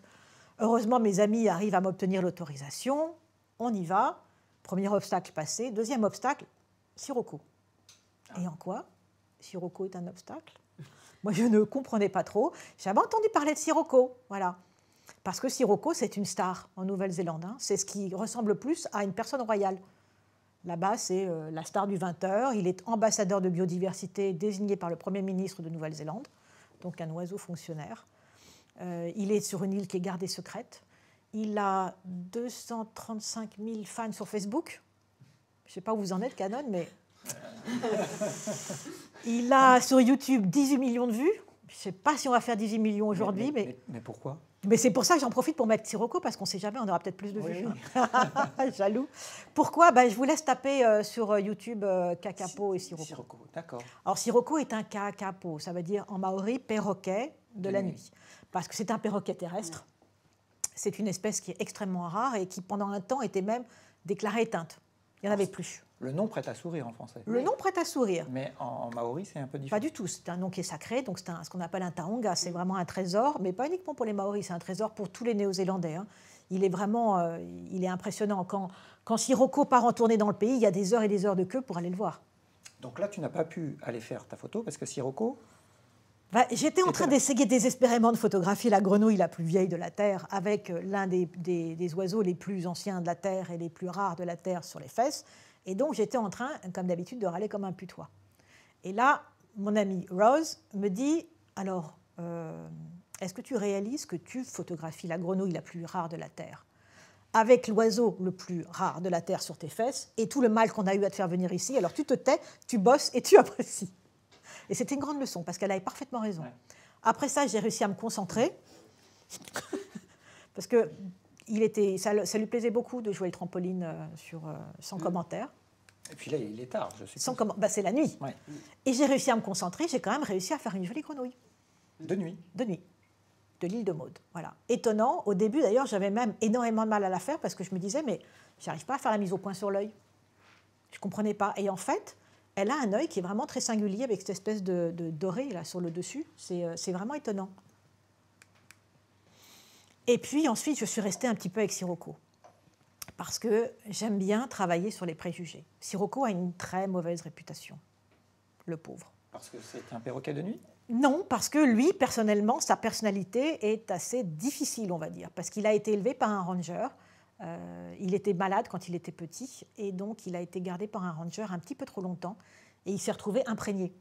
heureusement mes amis arrivent à m'obtenir l'autorisation, on y va. Premier obstacle passé, deuxième obstacle, Sirocco. Ah. Et en quoi Sirocco est un obstacle Moi je ne comprenais pas trop, j'avais entendu parler de Sirocco, voilà. Parce que Sirocco, c'est une star en Nouvelle-Zélande. Hein. C'est ce qui ressemble plus à une personne royale. Là-bas, c'est euh, la star du 20h. Il est ambassadeur de biodiversité désigné par le Premier ministre de Nouvelle-Zélande, donc un oiseau fonctionnaire. Euh, il est sur une île qui est gardée secrète. Il a 235 000 fans sur Facebook. Je ne sais pas où vous en êtes, Canon, mais... il a sur YouTube 18 millions de vues. Je ne sais pas si on va faire 18 millions aujourd'hui, mais... Mais pourquoi mais c'est pour ça que j'en profite pour mettre Sirocco, parce qu'on ne sait jamais, on aura peut-être plus de vues. Hein. Jaloux. Pourquoi ben, Je vous laisse taper euh, sur euh, YouTube euh, Kakapo et Sirocco. Sirocco, d'accord. Alors, Sirocco est un Kakapo, ça veut dire en maori perroquet de, la nuit. Parce que c'est un perroquet terrestre. C'est une espèce qui est extrêmement rare et qui, pendant un temps, était même déclarée éteinte. Il n'y en ah, avait plus. Le nom prête à sourire en français. Le nom prête à sourire. Mais en, maori, c'est un peu différent. Pas du tout. C'est un nom qui est sacré, donc c'est ce qu'on appelle un taonga. C'est vraiment un trésor, mais pas uniquement pour les maoris, c'est un trésor pour tous les Néo-Zélandais. Hein. Il est vraiment euh, il est impressionnant. Quand, quand Sirocco part en tournée dans le pays, il y a des heures et des heures de queue pour aller le voir. Donc là, tu n'as pas pu aller faire ta photo parce que Sirocco, bah, J'étais en train d'essayer désespérément de photographier la grenouille la plus vieille de la Terre avec euh, l'un des, des, oiseaux les plus anciens de la Terre et les plus rares de la Terre sur les fesses. Et donc j'étais en train, comme d'habitude, de râler comme un putois. Et là, mon amie Rose me dit, alors, euh, est-ce que tu réalises que tu photographies la grenouille la plus rare de la Terre avec l'oiseau le plus rare de la Terre sur tes fesses et tout le mal qu'on a eu à te faire venir ici. Alors tu te tais, tu bosses et tu apprécies. Et c'était une grande leçon parce qu'elle avait parfaitement raison. Après ça, j'ai réussi à me concentrer parce que il était, ça, lui plaisait beaucoup de jouer le trampoline euh, sur, euh, sans mm. commentaire. Et puis là, il est tard, je suis. Sans bah, c'est la nuit. Et j'ai réussi à me concentrer, j'ai quand même réussi à faire une jolie grenouille. De nuit De nuit. De l'île de Maude. Voilà. Étonnant. Au début, d'ailleurs, j'avais même énormément de mal à la faire parce que je me disais, mais je n'arrive pas à faire la mise au point sur l'œil. Je comprenais pas. Et en fait, elle a un œil qui est vraiment très singulier avec cette espèce de, doré là sur le dessus. Euh, c'est vraiment étonnant. Et puis ensuite, je suis restée un petit peu avec Sirocco parce que j'aime bien travailler sur les préjugés. Sirocco a une très mauvaise réputation, le pauvre. Parce que c'est un perroquet de nuit Non, parce que lui, personnellement, sa personnalité est assez difficile, on va dire, parce qu'il a été élevé par un ranger. Euh, il était malade quand il était petit, et donc il a été gardé par un ranger un petit peu trop longtemps, et il s'est retrouvé imprégné.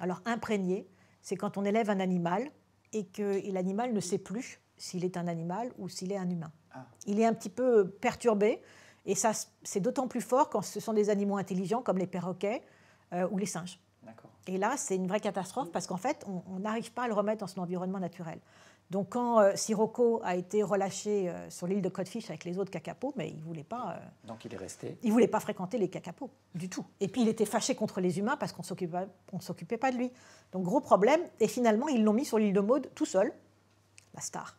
Alors imprégné, c'est quand on élève un animal et que l'animal ne sait plus s'il est un animal ou s'il est un humain. Ah. Il est un petit peu perturbé, et ça, c'est d'autant plus fort quand ce sont des animaux intelligents comme les perroquets euh, ou les singes. Et là, c'est une vraie catastrophe parce qu'en fait, on n'arrive pas à le remettre dans son environnement naturel. Donc, quand euh, Sirocco a été relâché euh, sur l'île de Codfish avec les autres cacapos, mais il voulait pas. Donc, il est resté. Il voulait pas fréquenter les cacapos du tout. Et puis, il était fâché contre les humains parce qu'on ne s'occupait pas de lui. Donc, gros problème. Et finalement, ils l'ont mis sur l'île de Maude tout seul, la star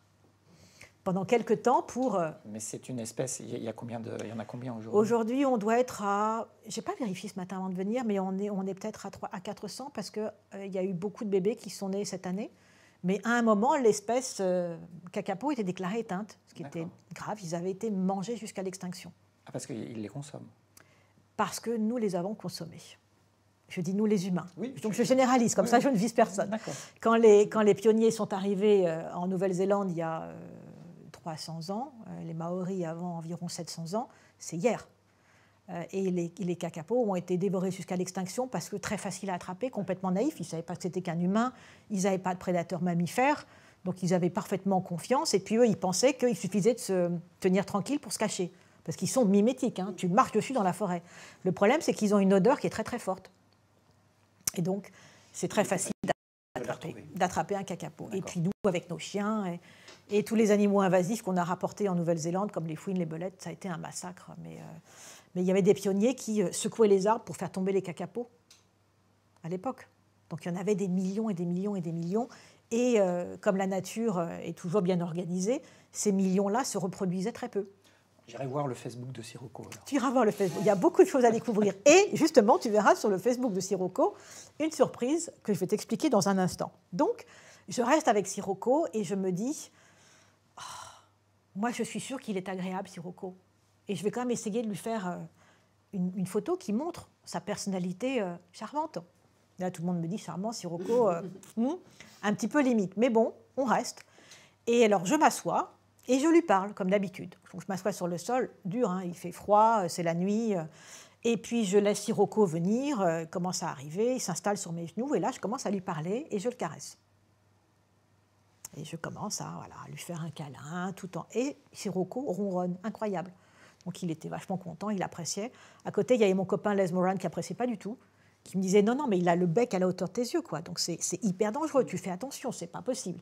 pendant quelques temps pour... Euh, mais c'est une espèce, il y, a combien de, il y en a combien aujourd'hui Aujourd'hui, on doit être à... J'ai pas vérifié ce matin avant de venir, mais on est, on est peut-être à, 3, à 400 parce qu'il euh, il y a eu beaucoup de bébés qui sont nés cette année. Mais à un moment, l'espèce cacapo euh, était déclarée éteinte, ce qui était grave. Ils avaient été mangés jusqu'à l'extinction. Ah, parce qu'ils les consomment Parce que nous les avons consommés. Je dis nous les humains. Oui, Donc je, généralise, comme ça je ne vise personne. Quand les, quand les pionniers sont arrivés en Nouvelle-Zélande il y a 100 ans, euh, les Maoris avant environ 700 ans, c'est hier. Euh, et les, cacapos ont été dévorés jusqu'à l'extinction parce que très facile à attraper, complètement naïf, Ils ne savaient pas que c'était qu'un humain, ils n'avaient pas de prédateurs mammifères, donc ils avaient parfaitement confiance. Et puis eux, ils pensaient qu'il suffisait de se tenir tranquille pour se cacher, parce qu'ils sont mimétiques. Hein. Tu marches dessus dans la forêt. Le problème, c'est qu'ils ont une odeur qui est très très forte. Et donc, c'est très facile d'attraper un cacapo. Et puis nous, avec nos chiens, et tous les animaux invasifs qu'on a rapportés en Nouvelle-Zélande, comme les fouines, les belettes, ça a été un massacre. Mais, euh, mais il y avait des pionniers qui euh, secouaient les arbres pour faire tomber les cacapos à l'époque. Donc il y en avait des millions et des millions et des millions. Et euh, comme la nature est toujours bien organisée, ces millions-là se reproduisaient très peu. J'irai voir le Facebook de Sirocco. Tu iras voir le Facebook. Il y a beaucoup de choses à découvrir. Et justement, tu verras sur le Facebook de Sirocco une surprise que je vais t'expliquer dans un instant. Donc, je reste avec Sirocco et je me dis, moi, je suis sûre qu'il est agréable, Sirocco. Et je vais quand même essayer de lui faire euh, une, photo qui montre sa personnalité euh, charmante. Là, tout le monde me dit charmant, Sirocco, euh, hmm, un petit peu limite. Mais bon, on reste. Et alors, je m'assois et je lui parle, comme d'habitude. Je m'assois sur le sol, dur, hein, il fait froid, c'est la nuit. Et puis, je laisse Sirocco venir, commence à arriver, il s'installe sur mes genoux. Et là, je commence à lui parler et je le caresse. Et je commence à, voilà, lui faire un câlin tout en. Et Sirocco ronronne, incroyable. Donc il était vachement content, il appréciait. À côté, il y avait mon copain Les Moran qui appréciait pas du tout, qui me disait non, non, mais il a le bec à la hauteur de tes yeux, quoi. Donc c'est hyper dangereux, tu fais attention, c'est pas possible.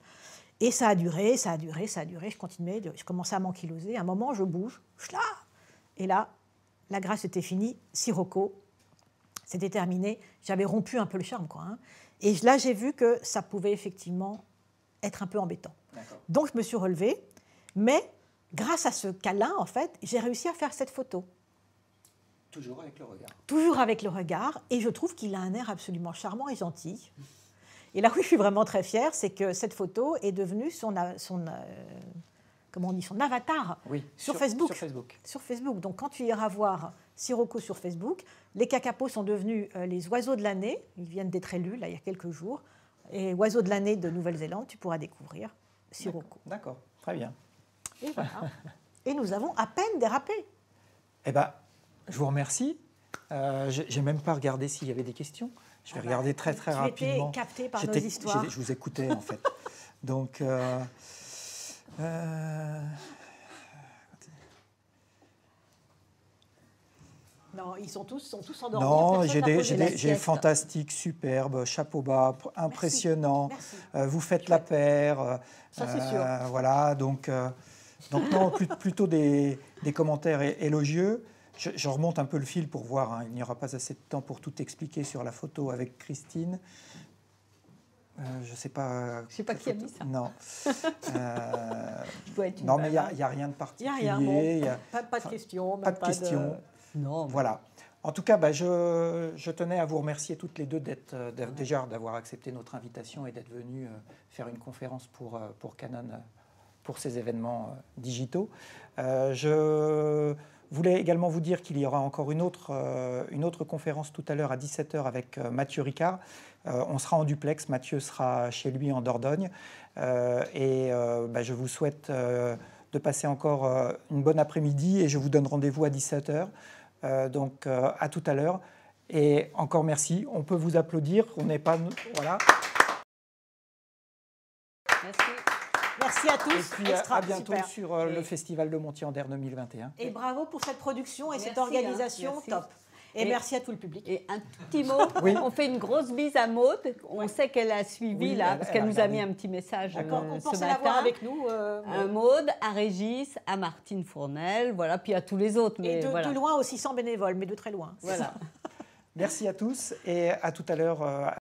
Et ça a duré, ça a duré, ça a duré. Je continuais, je commençais à m'enquiloser. À un moment, je bouge, là Et là, la grâce était finie, Sirocco, c'était terminé. J'avais rompu un peu le charme, quoi. Hein. Et là, j'ai vu que ça pouvait effectivement être un peu embêtant. Donc je me suis relevée, mais grâce à ce câlin, en fait, j'ai réussi à faire cette photo. Toujours avec le regard. Toujours avec le regard, et je trouve qu'il a un air absolument charmant et gentil. Et là où je suis vraiment très fière, c'est que cette photo est devenue son, euh, son, euh, comment on dit, son avatar oui, sur, Facebook. sur, Facebook. Sur Facebook. Donc quand tu iras voir Sirocco sur Facebook, les cacapos sont devenus euh, les oiseaux de l'année. Ils viennent d'être élus, là, il y a quelques jours. Et oiseau de l'année de Nouvelle-Zélande, tu pourras découvrir Sirocco. D'accord, très bien. Et voilà. et nous avons à peine dérapé. Eh bien, je vous remercie. Euh, je n'ai même pas regardé s'il y avait des questions. Je vais ah bah, regarder très très rapidement. J'étais capté par nos histoires. Je vous écoutais en fait. Donc, euh, euh, Non, ils sont tous, sont tous endormis. Non, j'ai des, fantastiques, superbes, chapeau bas, impressionnant. Euh, vous faites la paire. Euh, ça, c'est sûr. Euh, voilà, donc, donc plutôt des, commentaires élogieux. Je, remonte un peu le fil pour voir. Hein, il n'y aura pas assez de temps pour tout expliquer sur la photo avec Christine. je ne sais pas. Je sais pas qui a mis ça. Non. non, mais il n'y a, rien de particulier. Il pas, de questions. pas, de questions. Voilà. En tout cas, bah, je, tenais à vous remercier toutes les deux euh, déjà d'avoir accepté notre invitation et d'être venu euh, faire une conférence pour, euh, Canon pour ces événements digitaux. je voulais également vous dire qu'il y aura encore une autre, une autre conférence tout à l'heure à 17h avec Mathieu Ricard. on sera en duplex, Mathieu sera chez lui en Dordogne. et bah, je vous souhaite de passer encore une bonne après-midi et je vous donne rendez-vous à 17h euh, donc euh, à tout à l'heure. Et encore merci. On peut vous applaudir. On n'est pas. Voilà. Merci. à tous. Et puis à bientôt sur euh, le Festival de Montier en 2021. Et bravo pour cette production et cette hein. organisation top. Et, merci à tout le public. Et un petit mot. On fait une grosse bise à Maude. On sait qu'elle a suivi là, parce qu'elle nous a mis un petit message euh, on ce matin. avec nous. Euh, à Maude, à Régis, à Martine Fournel, voilà, puis à tous les autres. et de, loin aussi, sans bénévoles, mais de très loin. Voilà. merci à tous et à tout à l'heure. Euh,